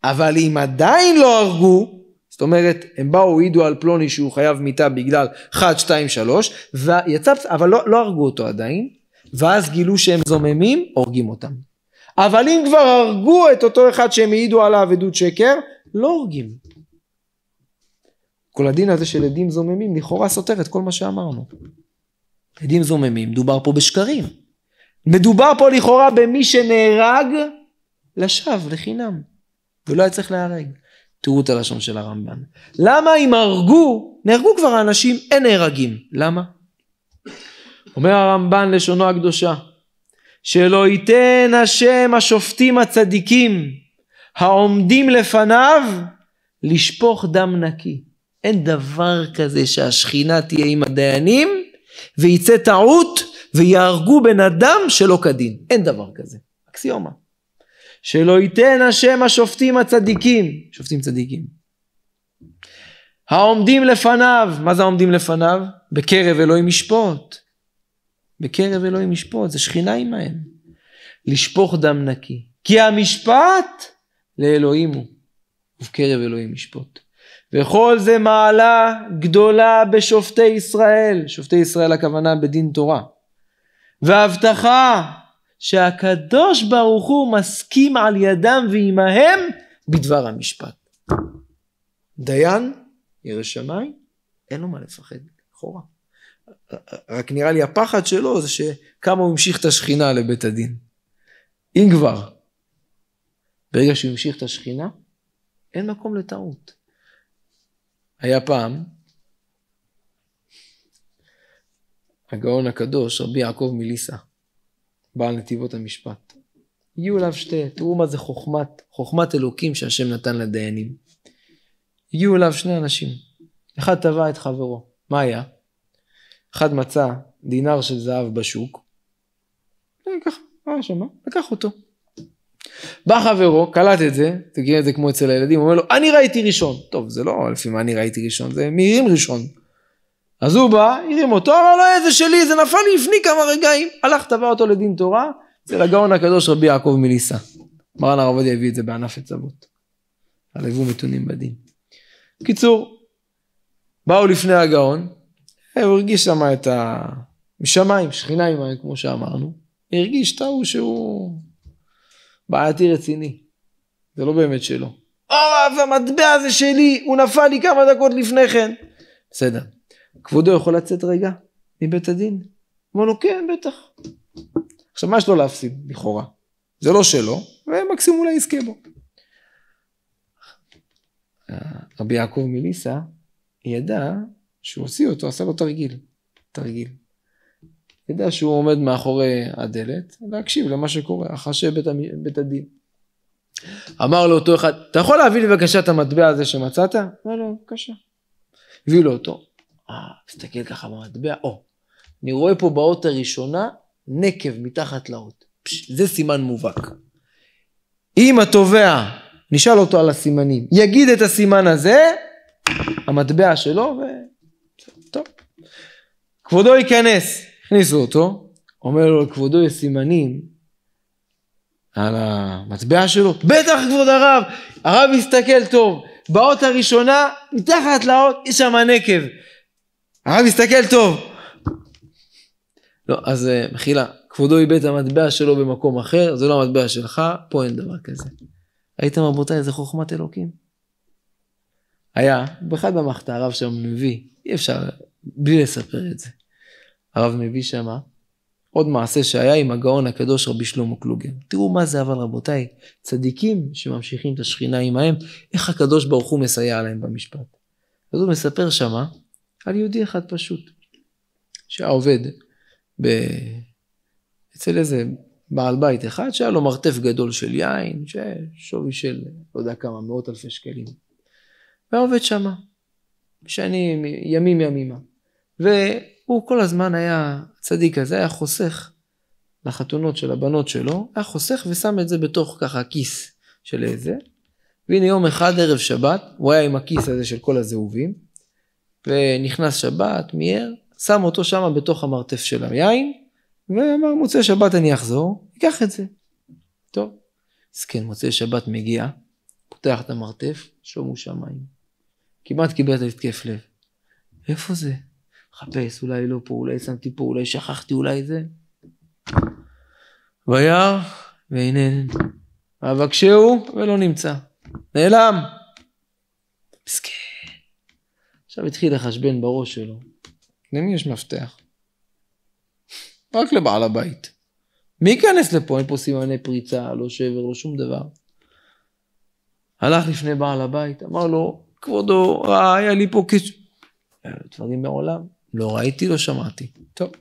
אבל אם עדיין לא הרגו, זאת אומרת, הם באו, העידו על פלוני שהוא חייב מיתה בגלל 1, 2, 3, ויצא, אבל לא, לא הרגו אותו עדיין, ואז גילו שהם זוממים, הורגים אותם. אבל אם כבר הרגו את אותו אחד שהם העידו עליו עדות שקר, לא הורגים. כל הדין הזה של עדים זוממים לכאורה סותר את כל מה שאמרנו. עדים זוממים, מדובר פה בשקרים. מדובר פה לכאורה במי שנהרג לשווא, לחינם, ולא היה צריך להיהרג. תראו את הלשון של הרמב"ן. למה אם הרגו, נהרגו כבר האנשים, אין נהרגים. למה? אומר הרמב"ן לשונו הקדושה, שלא ייתן השם השופטים הצדיקים העומדים לפניו לשפוך דם נקי. אין דבר כזה שהשכינה תהיה עם הדיינים ויצא טעות ויהרגו בן אדם שלא כדין. אין דבר כזה. אקסיומה. שלא ייתן השם השופטים הצדיקים, שופטים צדיקים, העומדים לפניו, מה זה העומדים לפניו? בקרב אלוהים ישפוט. בקרב אלוהים ישפוט, זה שכינה עמהם. לשפוך דם נקי, כי המשפט לאלוהים הוא, ובקרב אלוהים ישפוט. וכל זה מעלה גדולה בשופטי ישראל, שופטי ישראל הכוונה בדין תורה. והבטחה שהקדוש ברוך הוא מסכים על ידם ועמהם בדבר המשפט. דיין, ירא שמיים, אין לו מה לפחד, לכאורה. רק נראה לי הפחד שלו זה שכמה הוא המשיך את השכינה לבית הדין. אם כבר. ברגע שהוא המשיך את השכינה, אין מקום לטעות. היה פעם, הגאון הקדוש, רבי יעקב מליסה, בעל נתיבות המשפט. הגיעו אליו שתי, תראו מה זה חוכמת, חוכמת אלוקים שהשם נתן לדיינים. הגיעו אליו שני אנשים, אחד טבע את חברו, מה היה? אחד מצא דינר של זהב בשוק, אה, ככה, היה אה, שם, לקח אותו. בא חברו, קלט את זה, תגיד את זה כמו אצל הילדים, הוא אומר לו, אני ראיתי ראשון. טוב, זה לא לפי מה אני ראיתי ראשון, זה מי ראשון. אז הוא בא, הרים אותו, אמר לו, איזה אה, שלי, זה נפל לי לפני כמה רגעים. הלך, תבע אותו לדין תורה, אצל הגאון הקדוש רבי יעקב מליסה. מרן הרב עובדיה הביא את זה בענף עצבות. על יבוא מתונים בדין. קיצור, באו לפני הגאון, אה, הוא הרגיש שם את ה... משמיים, שכינה עם מים, כמו שאמרנו, הרגיש טעו שהוא בעייתי רציני. זה לא באמת שלו. אה, והמטבע הזה שלי, הוא נפל לי כמה דקות לפני כן. בסדר. כבודו יכול לצאת רגע מבית הדין? אמר לו, כן, בטח. עכשיו, מה יש לו להפסיד, לכאורה? זה לא שלו, ומקסימום אולי לא יזכה בו. רבי יעקב מליסה ידע שהוא הוציא אותו, עשה לו תרגיל. תרגיל. ידע שהוא עומד מאחורי הדלת להקשיב למה שקורה, אחרי שבית בית הדין. אמר לאותו אחד, אתה יכול להביא לי בבקשה את המטבע הזה שמצאת? אמר לו, בבקשה. הביא לו אותו. אה, מסתכל ככה במטבע, או, אני רואה פה באות הראשונה נקב מתחת לאות. פש, זה סימן מובהק. אם התובע, נשאל אותו על הסימנים, יגיד את הסימן הזה, המטבע שלו, ו... טוב. כבודו ייכנס, הכניסו אותו, אומר לו, כבודו יש סימנים על המטבע שלו, בטח כבוד הרב, הרב יסתכל טוב, באות הראשונה, מתחת לאות, יש שם נקב. הרב הסתכל טוב. לא, אז אה, מחילה, כבודו איבד את המטבע שלו במקום אחר, זה לא המטבע שלך, פה אין דבר כזה. ראיתם רבותיי, איזה חוכמת אלוקים. היה, באחד במחתא הרב שם מביא, אי אפשר, בלי לספר את זה. הרב מביא שמה, עוד מעשה שהיה עם הגאון הקדוש רבי שלמה קלוגר. תראו מה זה אבל רבותיי, צדיקים שממשיכים את השכינה עמהם, איך הקדוש ברוך הוא מסייע להם במשפט. אז הוא מספר שמה, על יהודי אחד פשוט, שהיה עובד ב... אצל איזה בעל בית אחד שהיה לו מרתף גדול של יין, ששווי של לא יודע כמה, מאות אלפי שקלים. והיה עובד שמה, שנים, ימים ימימה. והוא כל הזמן היה, צדיק הזה היה חוסך לחתונות של הבנות שלו, היה חוסך ושם את זה בתוך ככה כיס של איזה. והנה יום אחד ערב שבת, הוא היה עם הכיס הזה של כל הזהובים, ונכנס שבת, מיהר, שם אותו שם בתוך המרתף של היין, ואמר מוצא שבת אני אחזור, אקח את זה. טוב, אז כן, מוצא שבת מגיע, פותח את המרתף, שומו שמיים. כמעט קיבל את התקף לב. איפה זה? מחפש, אולי לא פה, אולי שמתי פה, אולי שכחתי, אולי זה. וירא, והנה, אבקשהו, ולא נמצא. נעלם. מסכן. עכשיו התחיל לחשבן בראש שלו. למי יש מפתח? רק לבעל הבית. מי ייכנס לפה? אין פה סימני פריצה, לא שבר, לא שום דבר. הלך לפני בעל הבית, אמר לו, כבודו, ראה, היה לי פה כש... דברים מעולם, לא ראיתי, לא שמעתי. טוב.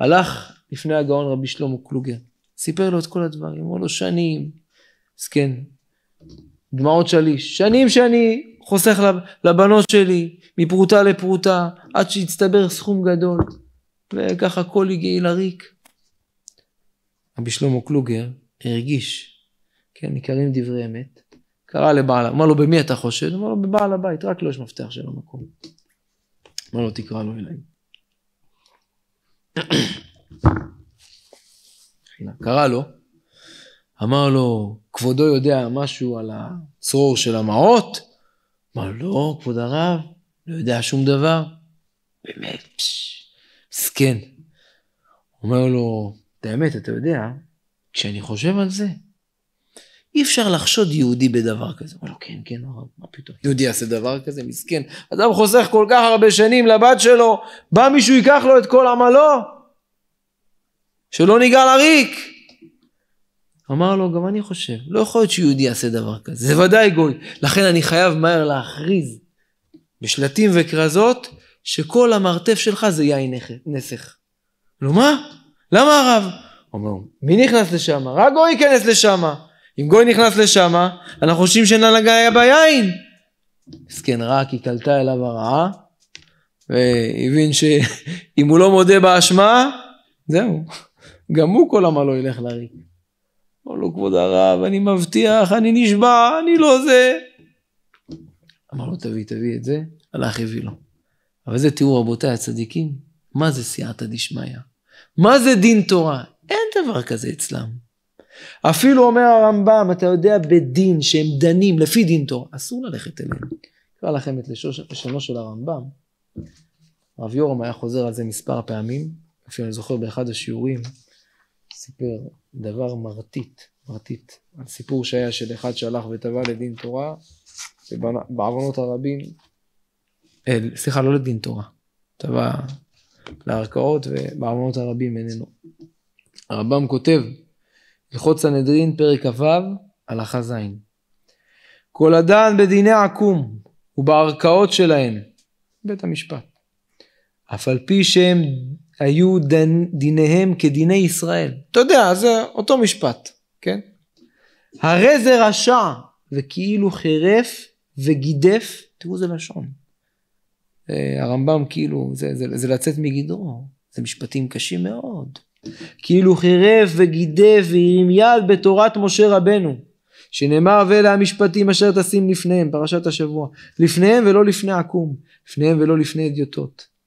הלך לפני הגאון רבי שלמה קלוגר, סיפר לו את כל הדברים, אמר לו שנים, זקן, כן, דמעות שליש, שנים שאני חוסך לבנות שלי מפרוטה לפרוטה עד שיצטבר סכום גדול וככה כל יגיעי לריק. רבי שלמה קלוגר הרגיש, כן, ניכרים דברי אמת, קרא לבעל, אמר לו במי אתה חושד? אמר לו בבעל הבית, רק לו לא יש מפתח של המקום. אמר לו תקרא לו אליי. *coughs* קרא לו, אמר לו כבודו יודע משהו על הצרור של המעות? אמר, לא, כבוד הרב, לא יודע שום דבר. באמת, זקן. אומר לו, את האמת, אתה יודע, כשאני חושב על זה, אי אפשר לחשוד יהודי בדבר כזה. הוא אומר לו, כן, כן, הרב, מה פתאום? יהודי יעשה דבר כזה, מסכן. אדם חוסך כל כך הרבה שנים לבת שלו, בא מישהו ייקח לו את כל עמלו, שלא ניגע לריק. אמר לו, גם אני חושב, לא יכול להיות שיהודי יעשה דבר כזה, זה ודאי גוי. לכן אני חייב מהר להכריז בשלטים וכרזות, שכל המרתף שלך זה יין נסך. נו לא, מה? למה הרב? אומר, מי נכנס לשם? רק גוי ייכנס לשם. אם גוי נכנס לשם, אנחנו חושבים שאין שנהנגה היה ביין. מסכן רע כי קלטה אליו הרעה, והבין שאם *laughs* הוא לא מודה באשמה, זהו. גם הוא כל עמלו ילך לריק. אמר לו, כבוד הרב, אני מבטיח, אני נשבע, אני לא זה. אמר לו, תביא, תביא את זה. הלך, הביא לו. אבל זה, תראו, רבותיי הצדיקים, מה זה סייעתא דשמיא? מה זה דין תורה? אין דבר כזה אצלם. אפילו אומר הרמב"ם, אתה יודע בדין שהם דנים לפי דין תורה, אסור ללכת אליהם. נקרא לכם את לשונו של הרמב"ם. רב יורם היה חוזר על זה מספר פעמים, אפילו אני זוכר באחד השיעורים, סיפר דבר מרטיט, מרטיט. הסיפור שהיה של אחד שהלך וטבע לדין תורה, ובעוונות הרבים, אל, סליחה, לא לדין תורה, טבע לערכאות ובעוונות הרבים איננו. הרמב"ם כותב, הלכות סנהדרין, פרק כ"ו, הלכה ז' כל הדן בדיני עקום ובערכאות שלהן, בית המשפט. אף על פי שהם היו דין, דיניהם כדיני ישראל. אתה יודע, זה אותו משפט, כן? הרי זה רשע, וכאילו חירף וגידף, תראו זה לשון. אה, הרמב"ם כאילו, זה, זה, זה לצאת מגדרו, זה משפטים קשים מאוד. כאילו חירף וגידף והרים יד בתורת משה רבנו, שנאמר ואלה המשפטים אשר תשים לפניהם, פרשת השבוע, לפניהם ולא לפני עקום, לפניהם ולא לפני אדיוטות.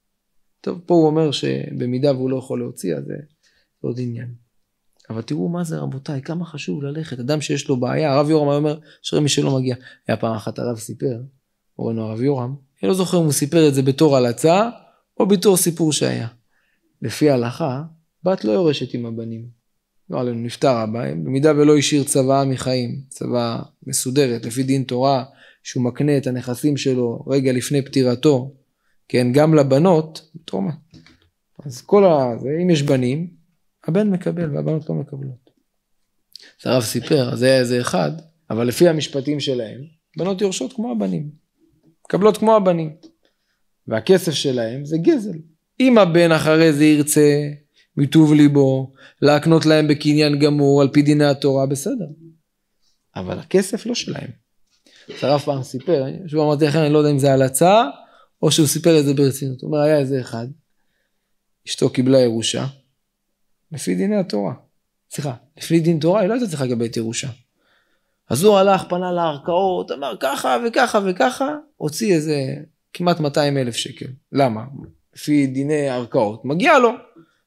טוב, פה הוא אומר שבמידה והוא לא יכול להוציא, אז זה עוד עניין. אבל תראו מה זה רבותיי, כמה חשוב ללכת. אדם שיש לו בעיה, הרב יורם היה אומר, אשרי מי שלא מגיע. היה פעם אחת הרב סיפר, אורנו הרב יורם, אני לא זוכר אם הוא סיפר את זה בתור הלצה, או בתור סיפור שהיה. לפי ההלכה, בת לא יורשת עם הבנים. לא עלינו, נפטר הבא, במידה ולא השאיר צוואה מחיים, צוואה מסודרת, לפי דין תורה, שהוא מקנה את הנכסים שלו רגע לפני פטירתו כן, גם לבנות, תרומה. אז כל ה... זה, אם יש בנים, הבן מקבל והבנות לא מקבלות. אז הרב סיפר, אז היה איזה אחד, אבל לפי המשפטים שלהם, בנות יורשות כמו הבנים. מקבלות כמו הבנים. והכסף שלהם זה גזל. אם הבן אחרי זה ירצה מטוב ליבו, להקנות להם בקניין גמור על פי דיני התורה, בסדר. אבל הכסף לא שלהם. אז הרב פעם סיפר, שוב אמרתי לכם, אני לא יודע אם זה הלצה או שהוא סיפר את זה ברצינות. הוא אומר, היה איזה אחד, אשתו קיבלה ירושה, לפי דיני התורה. סליחה, לפי דין תורה היא לא הייתה צריכה לקבל את ירושה. אז הוא הלך, פנה לערכאות, אמר ככה וככה וככה, הוציא איזה כמעט 200 אלף שקל. למה? לפי דיני ערכאות. מגיע לו.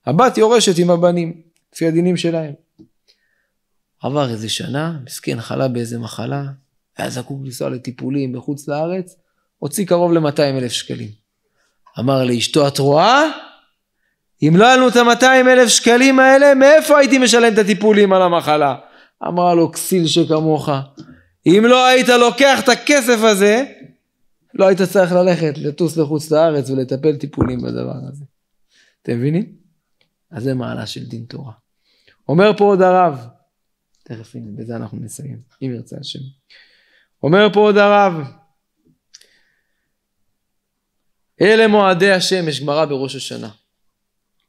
הבת יורשת עם הבנים, לפי הדינים שלהם. עבר איזה שנה, מסכן חלה באיזה מחלה, היה זקוק לנסוע לטיפולים בחוץ לארץ, הוציא קרוב ל-200 אלף שקלים. אמר לאשתו, את רואה? אם לא היה לנו את ה-200 אלף שקלים האלה, מאיפה הייתי משלם את הטיפולים על המחלה? אמרה לו, כסיל שכמוך. אם לא היית לוקח את הכסף הזה, לא היית צריך ללכת, לטוס לחוץ לארץ ולטפל טיפולים בדבר הזה. אתם מבינים? אז זה מעלה של דין תורה. אומר פה עוד הרב, תכף הנה, בזה אנחנו נסיים, אם ירצה השם. אומר פה עוד הרב, אלה מועדי השם, יש גמרא בראש השנה.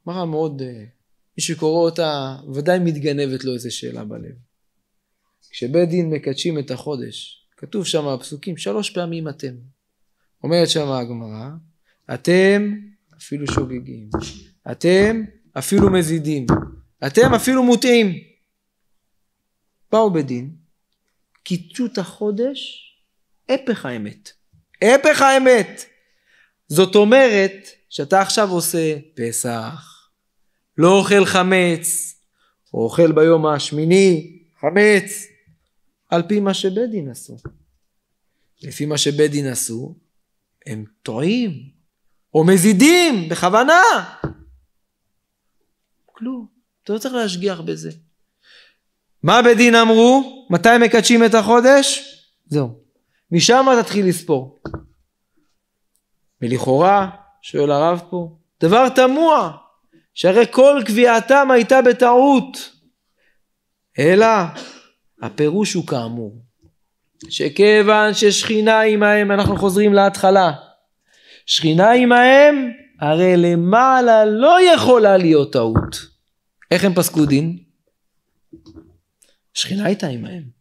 גמרא מאוד, אה, מי שקורא אותה ודאי מתגנבת לו איזה שאלה בלב. כשבית דין מקדשים את החודש, כתוב שם הפסוקים, שלוש פעמים אתם. אומרת שם הגמרא, אתם אפילו שוגגים, אתם אפילו מזידים, אתם אפילו מוטעים. באו בדין, קידשו את החודש, הפך האמת. הפך האמת. זאת אומרת שאתה עכשיו עושה פסח, לא אוכל חמץ, או אוכל ביום השמיני חמץ, על פי מה שבית דין עשו. לפי מה שבית דין עשו, הם טועים, או מזידים, בכוונה. כלום, אתה לא צריך להשגיח בזה. מה בית דין אמרו? מתי מקדשים את החודש? זהו. משם תתחיל לספור. ולכאורה, שואל הרב פה, דבר תמוה, שהרי כל קביעתם הייתה בטעות. אלא, הפירוש הוא כאמור, שכיוון ששכינה עמהם, אנחנו חוזרים להתחלה, שכינה עמהם, הרי למעלה לא יכולה להיות טעות. איך הם פסקו דין? שכינה הייתה עמהם.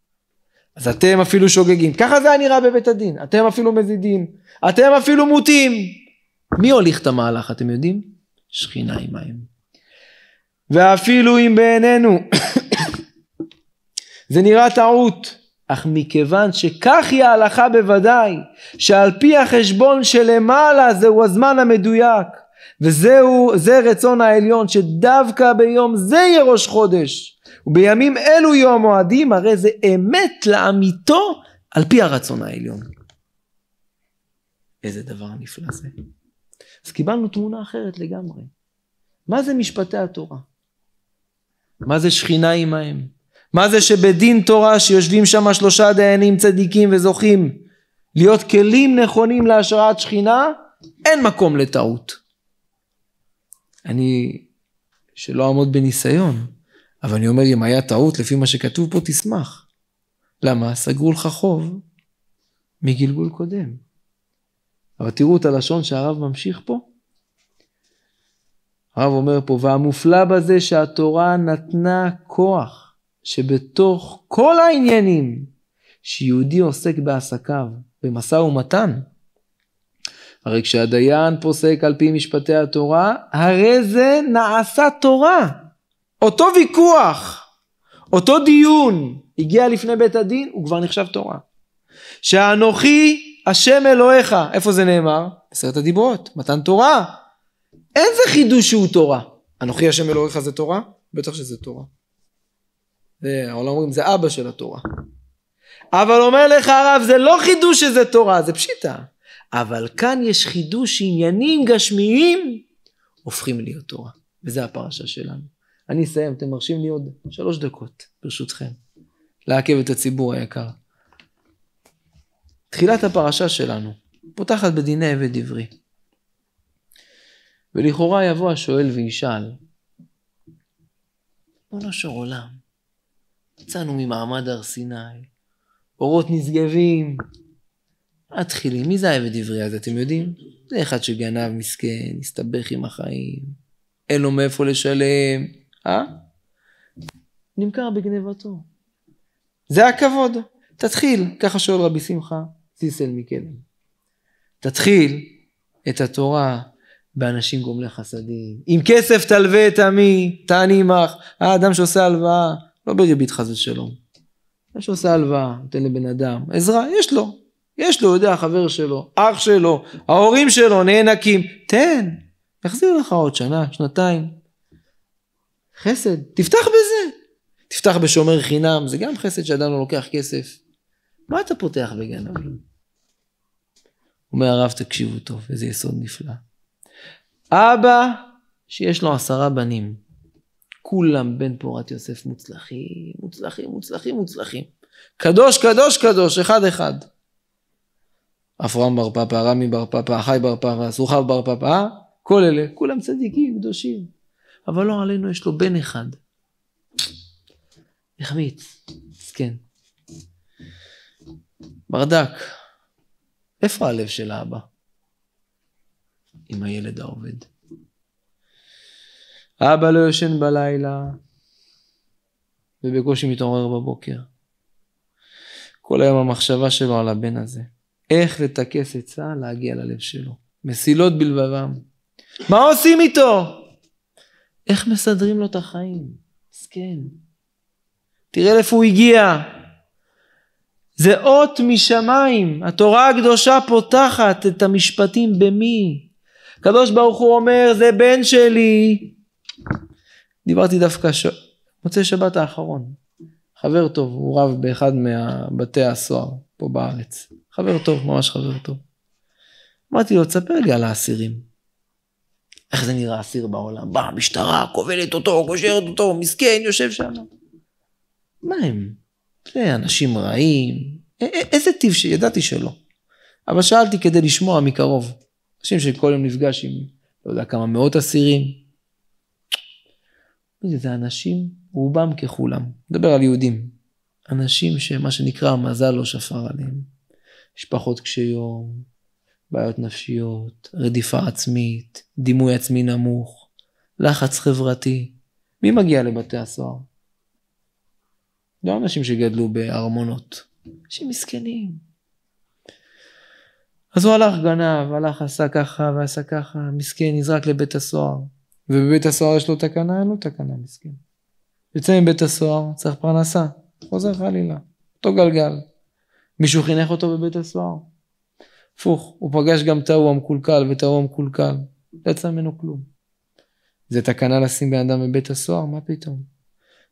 אז אתם אפילו שוגגים. ככה זה היה נראה בבית הדין. אתם אפילו מזידים. אתם אפילו מוטים. מי הוליך את המהלך, אתם יודעים? שכינה עם מים. ואפילו אם בעינינו *coughs* זה נראה טעות, אך מכיוון שכך היא ההלכה בוודאי, שעל פי החשבון שלמעלה זהו הזמן המדויק, וזהו, זה רצון העליון, שדווקא ביום זה יהיה ראש חודש, ובימים אלו יהיו המועדים, הרי זה אמת לאמיתו על פי הרצון העליון. איזה דבר נפלא זה. אז קיבלנו תמונה אחרת לגמרי. מה זה משפטי התורה? מה זה שכינה עמהם? מה זה שבדין תורה שיושבים שם שלושה דיינים צדיקים וזוכים להיות כלים נכונים להשראת שכינה? אין מקום לטעות. אני, שלא אעמוד בניסיון, אבל אני אומר, אם היה טעות, לפי מה שכתוב פה, תשמח. למה? סגרו לך חוב מגלגול קודם. אבל תראו את הלשון שהרב ממשיך פה. הרב אומר פה, והמופלא בזה שהתורה נתנה כוח, שבתוך כל העניינים שיהודי עוסק בעסקיו, במשא ומתן, הרי כשהדיין פוסק על פי משפטי התורה, הרי זה נעשה תורה. אותו ויכוח, אותו דיון, הגיע לפני בית הדין, הוא כבר נחשב תורה. שאנוכי השם אלוהיך, איפה זה נאמר? עשרת הדיברות, מתן תורה. איזה חידוש שהוא תורה? אנוכי השם אלוהיך זה תורה? בטח שזה תורה. העולם אומרים זה אבא של התורה. אבל אומר לך הרב זה לא חידוש שזה תורה זה פשיטה. אבל כאן יש חידוש שעניינים גשמיים הופכים להיות תורה וזה הפרשה שלנו. אני אסיים, אתם מרשים לי עוד שלוש דקות, ברשותכם, לעכב את הציבור היקר. תחילת הפרשה שלנו פותחת בדיני עבד עברי. ולכאורה יבוא השואל וישאל, ריבונו של עולם, יצאנו ממעמד הר סיני, אורות נשגבים. מתחילים, מי זה העבד עברי הזה, אתם יודעים? זה אחד שגנב מסכן, הסתבך עם החיים, אין לו מאיפה לשלם, אה? נמכר בגנבתו. זה הכבוד. תתחיל, ככה שואל רבי שמחה סיסל מקדם. תתחיל את התורה באנשים גומלי חסדים. עם כסף תלווה את עמי, תעני עמך. האדם שעושה הלוואה, לא בריבית חס ושלום. אדם שעושה הלוואה, נותן לבן אדם, עזרה, יש לו. יש לו, יודע, חבר שלו, אח שלו, ההורים שלו נאנקים. תן, יחזיר לך עוד שנה, שנתיים, חסד, תפתח בזה. תפתח בשומר חינם, זה גם חסד שאדם לא לוקח כסף. מה אתה פותח בגנבים? אומר הרב, תקשיבו טוב, איזה יסוד נפלא. אבא שיש לו עשרה בנים, כולם בן פורת יוסף מוצלחים, מוצלחים, מוצלחים, מוצלחים. קדוש, קדוש, קדוש, אחד אחד. אברהם בר פפא, רמי בר פפא, אחי בר פפא, סוחב בר פפא, אה? כל אלה, כולם צדיקים, קדושים. אבל לא עלינו, יש לו בן אחד. החמיץ, מסכן. ברדק, איפה הלב של האבא? עם הילד העובד. האבא לא יושן בלילה, ובקושי מתעורר בבוקר. כל היום המחשבה שלו על הבן הזה. איך לטכס עצה להגיע ללב שלו. מסילות בלבבם. מה עושים איתו? איך מסדרים לו את החיים? מסכן. תראה לאיפה הוא הגיע. זה אות משמיים. התורה הקדושה פותחת את המשפטים במי? הקדוש ברוך הוא אומר, זה בן שלי. דיברתי דווקא ש... מוצאי שבת האחרון. חבר טוב, הוא רב באחד מבתי הסוהר פה בארץ. חבר טוב, ממש חבר טוב. אמרתי לו, תספר לי על האסירים. איך זה נראה אסיר בעולם? בא המשטרה, כובלת אותו, קושרת אותו, מסכן, יושב שם. מה הם? זה אנשים רעים. איזה טיב שידעתי שלא. אבל שאלתי כדי לשמוע מקרוב. אנשים שכל יום נפגש עם לא יודע כמה מאות אסירים. זה אנשים, רובם ככולם. מדבר על יהודים. אנשים שמה שנקרא מזל לא שפר עליהם. משפחות קשי יום, בעיות נפשיות, רדיפה עצמית, דימוי עצמי נמוך, לחץ חברתי. מי מגיע לבתי הסוהר? לא אנשים שגדלו בארמונות, אנשים מסכנים. אז הוא הלך גנב, הלך עשה ככה ועשה ככה, מסכן נזרק לבית הסוהר. ובבית הסוהר יש לו תקנה? אין לו תקנה מסכן. יוצא מבית הסוהר, צריך פרנסה, חוזר חלילה, אותו גלגל. מישהו חינך אותו בבית הסוהר? הפוך, הוא פגש גם את ההוא המקולקל ואת ההוא המקולקל, לא יצא ממנו כלום. זה תקנה לשים בן אדם בבית הסוהר, מה פתאום?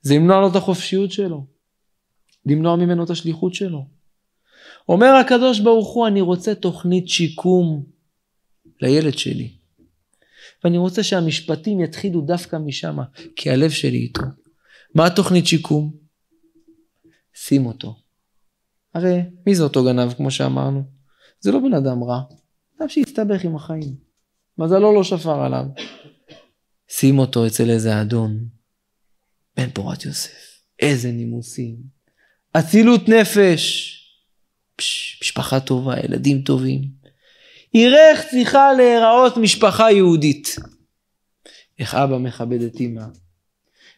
זה למנוע לו את החופשיות שלו, למנוע ממנו את השליחות שלו. אומר הקדוש ברוך הוא, אני רוצה תוכנית שיקום לילד שלי. ואני רוצה שהמשפטים יתחילו דווקא משם, כי הלב שלי איתו. מה התוכנית שיקום? שים אותו. הרי מי זה אותו גנב, כמו שאמרנו? זה לא בן אדם רע, אדם שהסתבך עם החיים. מזלו לא שפר עליו. שים אותו אצל איזה אדון, בן פורת יוסף, איזה נימוסים, אצילות נפש, פש, משפחה טובה, ילדים טובים. יראה איך צריכה להיראות משפחה יהודית. איך אבא מכבד את אמא,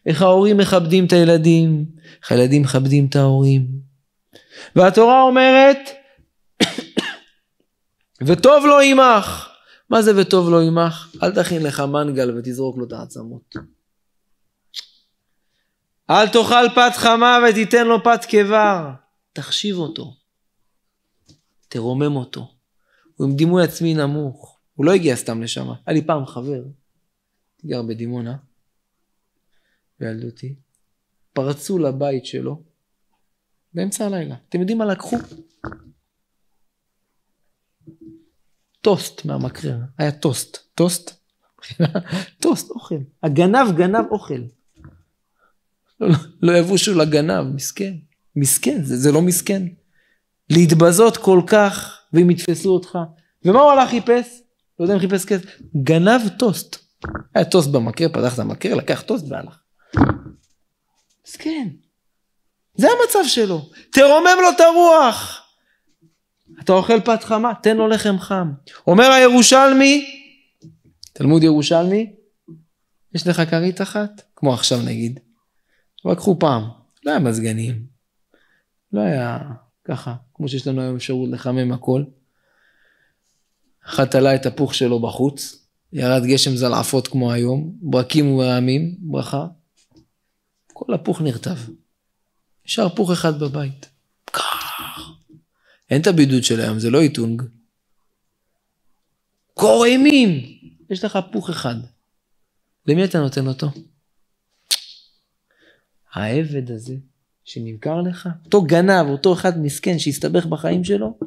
איך ההורים מכבדים את הילדים, איך הילדים מכבדים את ההורים. והתורה אומרת, וטוב לא עמך. מה זה וטוב לא עמך? אל תכין לך מנגל ותזרוק לו את העצמות. אל תאכל פת חמה ותיתן לו פת קיבר. תחשיב אותו. תרומם אותו. הוא עם דימוי עצמי נמוך. הוא לא הגיע סתם לשם. היה לי פעם חבר, גר בדימונה, בילדותי, פרצו לבית שלו באמצע הלילה. אתם יודעים מה לקחו? טוסט מהמקרר, היה טוסט. טוסט? *laughs* טוסט, אוכל. הגנב גנב אוכל. לא, לא, לא, יבושו לגנב, מסכן. מסכן, זה, זה לא מסכן. להתבזות כל כך, ואם יתפסו אותך. ומה הוא הלך חיפש? לא יודע אם חיפש כסף. גנב טוסט. היה טוסט במקר, פתח את המקר, לקח טוסט והלך. מסכן. זה המצב שלו. תרומם לו את הרוח. אתה אוכל פת חמה, תן לו לחם חם. אומר הירושלמי, תלמוד ירושלמי, יש לך כרית אחת? כמו עכשיו נגיד. לקחו פעם, לא היה מזגנים, לא היה ככה, כמו שיש לנו היום אפשרות לחמם הכל. אחת תלה את הפוך שלו בחוץ, ירד גשם זלעפות כמו היום, ברקים ורעמים, ברכה. כל הפוך נרטב. נשאר פוך אחד בבית. אין את הבידוד של היום, זה לא איטונג. אימים! יש לך פוך אחד. למי אתה נותן אותו? העבד הזה שנמכר לך, אותו גנב, אותו אחד מסכן שהסתבך בחיים שלו,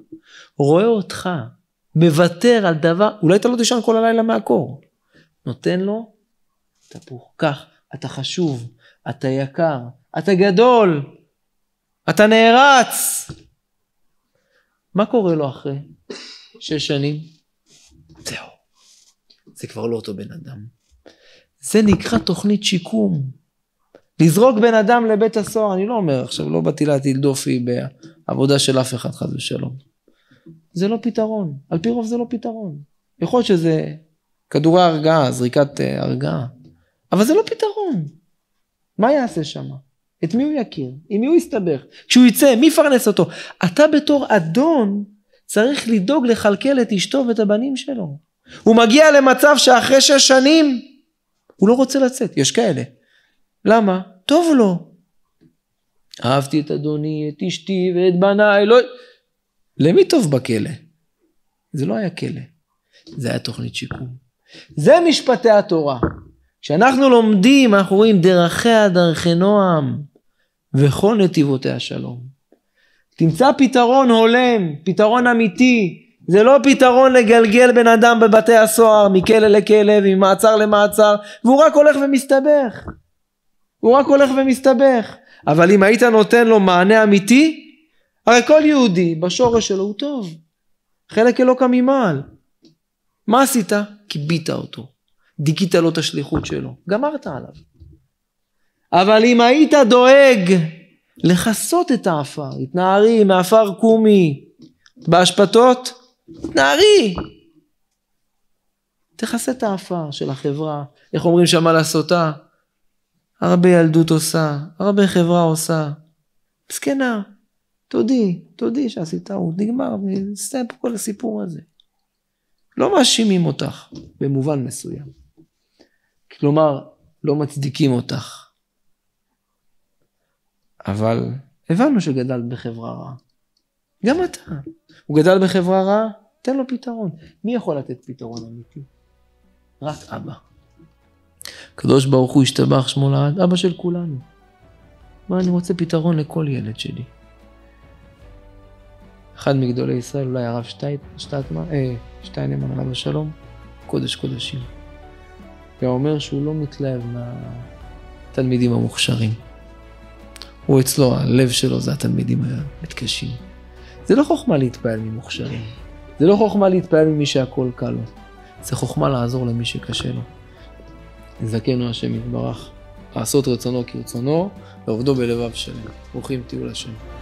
רואה אותך, מוותר על דבר, אולי אתה לא תישן כל הלילה מהקור. נותן לו תפוך. כך, אתה חשוב, אתה יקר, אתה גדול, אתה נערץ. מה קורה לו אחרי שש שנים? זהו. זה כבר לא אותו בן אדם. זה נקרא תוכנית שיקום. לזרוק בן אדם לבית הסוהר, אני לא אומר עכשיו, לא באתי להטיל דופי בעבודה של אף אחד, חס ושלום. זה לא פתרון, על פי רוב זה לא פתרון. יכול להיות שזה כדורי הרגעה, זריקת אה, הרגעה, אבל זה לא פתרון. מה יעשה שם? את מי הוא יכיר? עם מי הוא יסתבך? כשהוא יצא, מי יפרנס אותו? אתה בתור אדון צריך לדאוג לכלכל את אשתו ואת הבנים שלו. הוא מגיע למצב שאחרי שש שנים הוא לא רוצה לצאת, יש כאלה. למה? טוב לו. אהבתי את אדוני, את אשתי ואת בניי, לא... למי טוב בכלא? זה לא היה כלא, זה היה תוכנית שיקום. זה משפטי התורה. כשאנחנו לומדים, אנחנו רואים דרכיה דרכי נועם. וכל נתיבותיה שלום. תמצא פתרון הולם, פתרון אמיתי. זה לא פתרון לגלגל בן אדם בבתי הסוהר, מכלא לכלא וממעצר למעצר, והוא רק הולך ומסתבך. הוא רק הולך ומסתבך. אבל אם היית נותן לו מענה אמיתי, הרי כל יהודי בשורש שלו הוא טוב. חלק אלוקא ממעל. מה עשית? כיבית אותו. דיכית לו את השליחות שלו. גמרת עליו. אבל אם היית דואג לכסות את העפר, התנערי מעפר קומי באשפתות, התנערי. תכסה את העפר של החברה, איך אומרים שמה לעשותה? הרבה ילדות עושה, הרבה חברה עושה. זקנה, תודי, תודי שעשית טעות, נגמר, נסתיים פה כל הסיפור הזה. לא מאשימים אותך במובן מסוים. כלומר, לא מצדיקים אותך. אבל הבנו שגדלת בחברה רעה. גם אתה. הוא גדל בחברה רעה, תן לו פתרון. מי יכול לתת פתרון אמיתי? רק אבא. הקדוש ברוך הוא השתבח שמו לעד, אבא של כולנו. מה, אני רוצה פתרון לכל ילד שלי. אחד מגדולי ישראל, אולי הרב שטייטמן, אה, שטיינמן, עליו השלום, קודש קודשים. והוא אומר שהוא לא מתלהב מהתלמידים המוכשרים. הוא אצלו, הלב שלו זה התלמידים המתקשים. זה לא חוכמה להתפעל ממוכשרים. זה לא חוכמה להתפעל ממי שהכל קל לו. זה חוכמה לעזור למי שקשה לו. זכנו השם יתברך, לעשות רצונו כרצונו, לעובדו בלבב שלם. ברוכים תהיו לשם.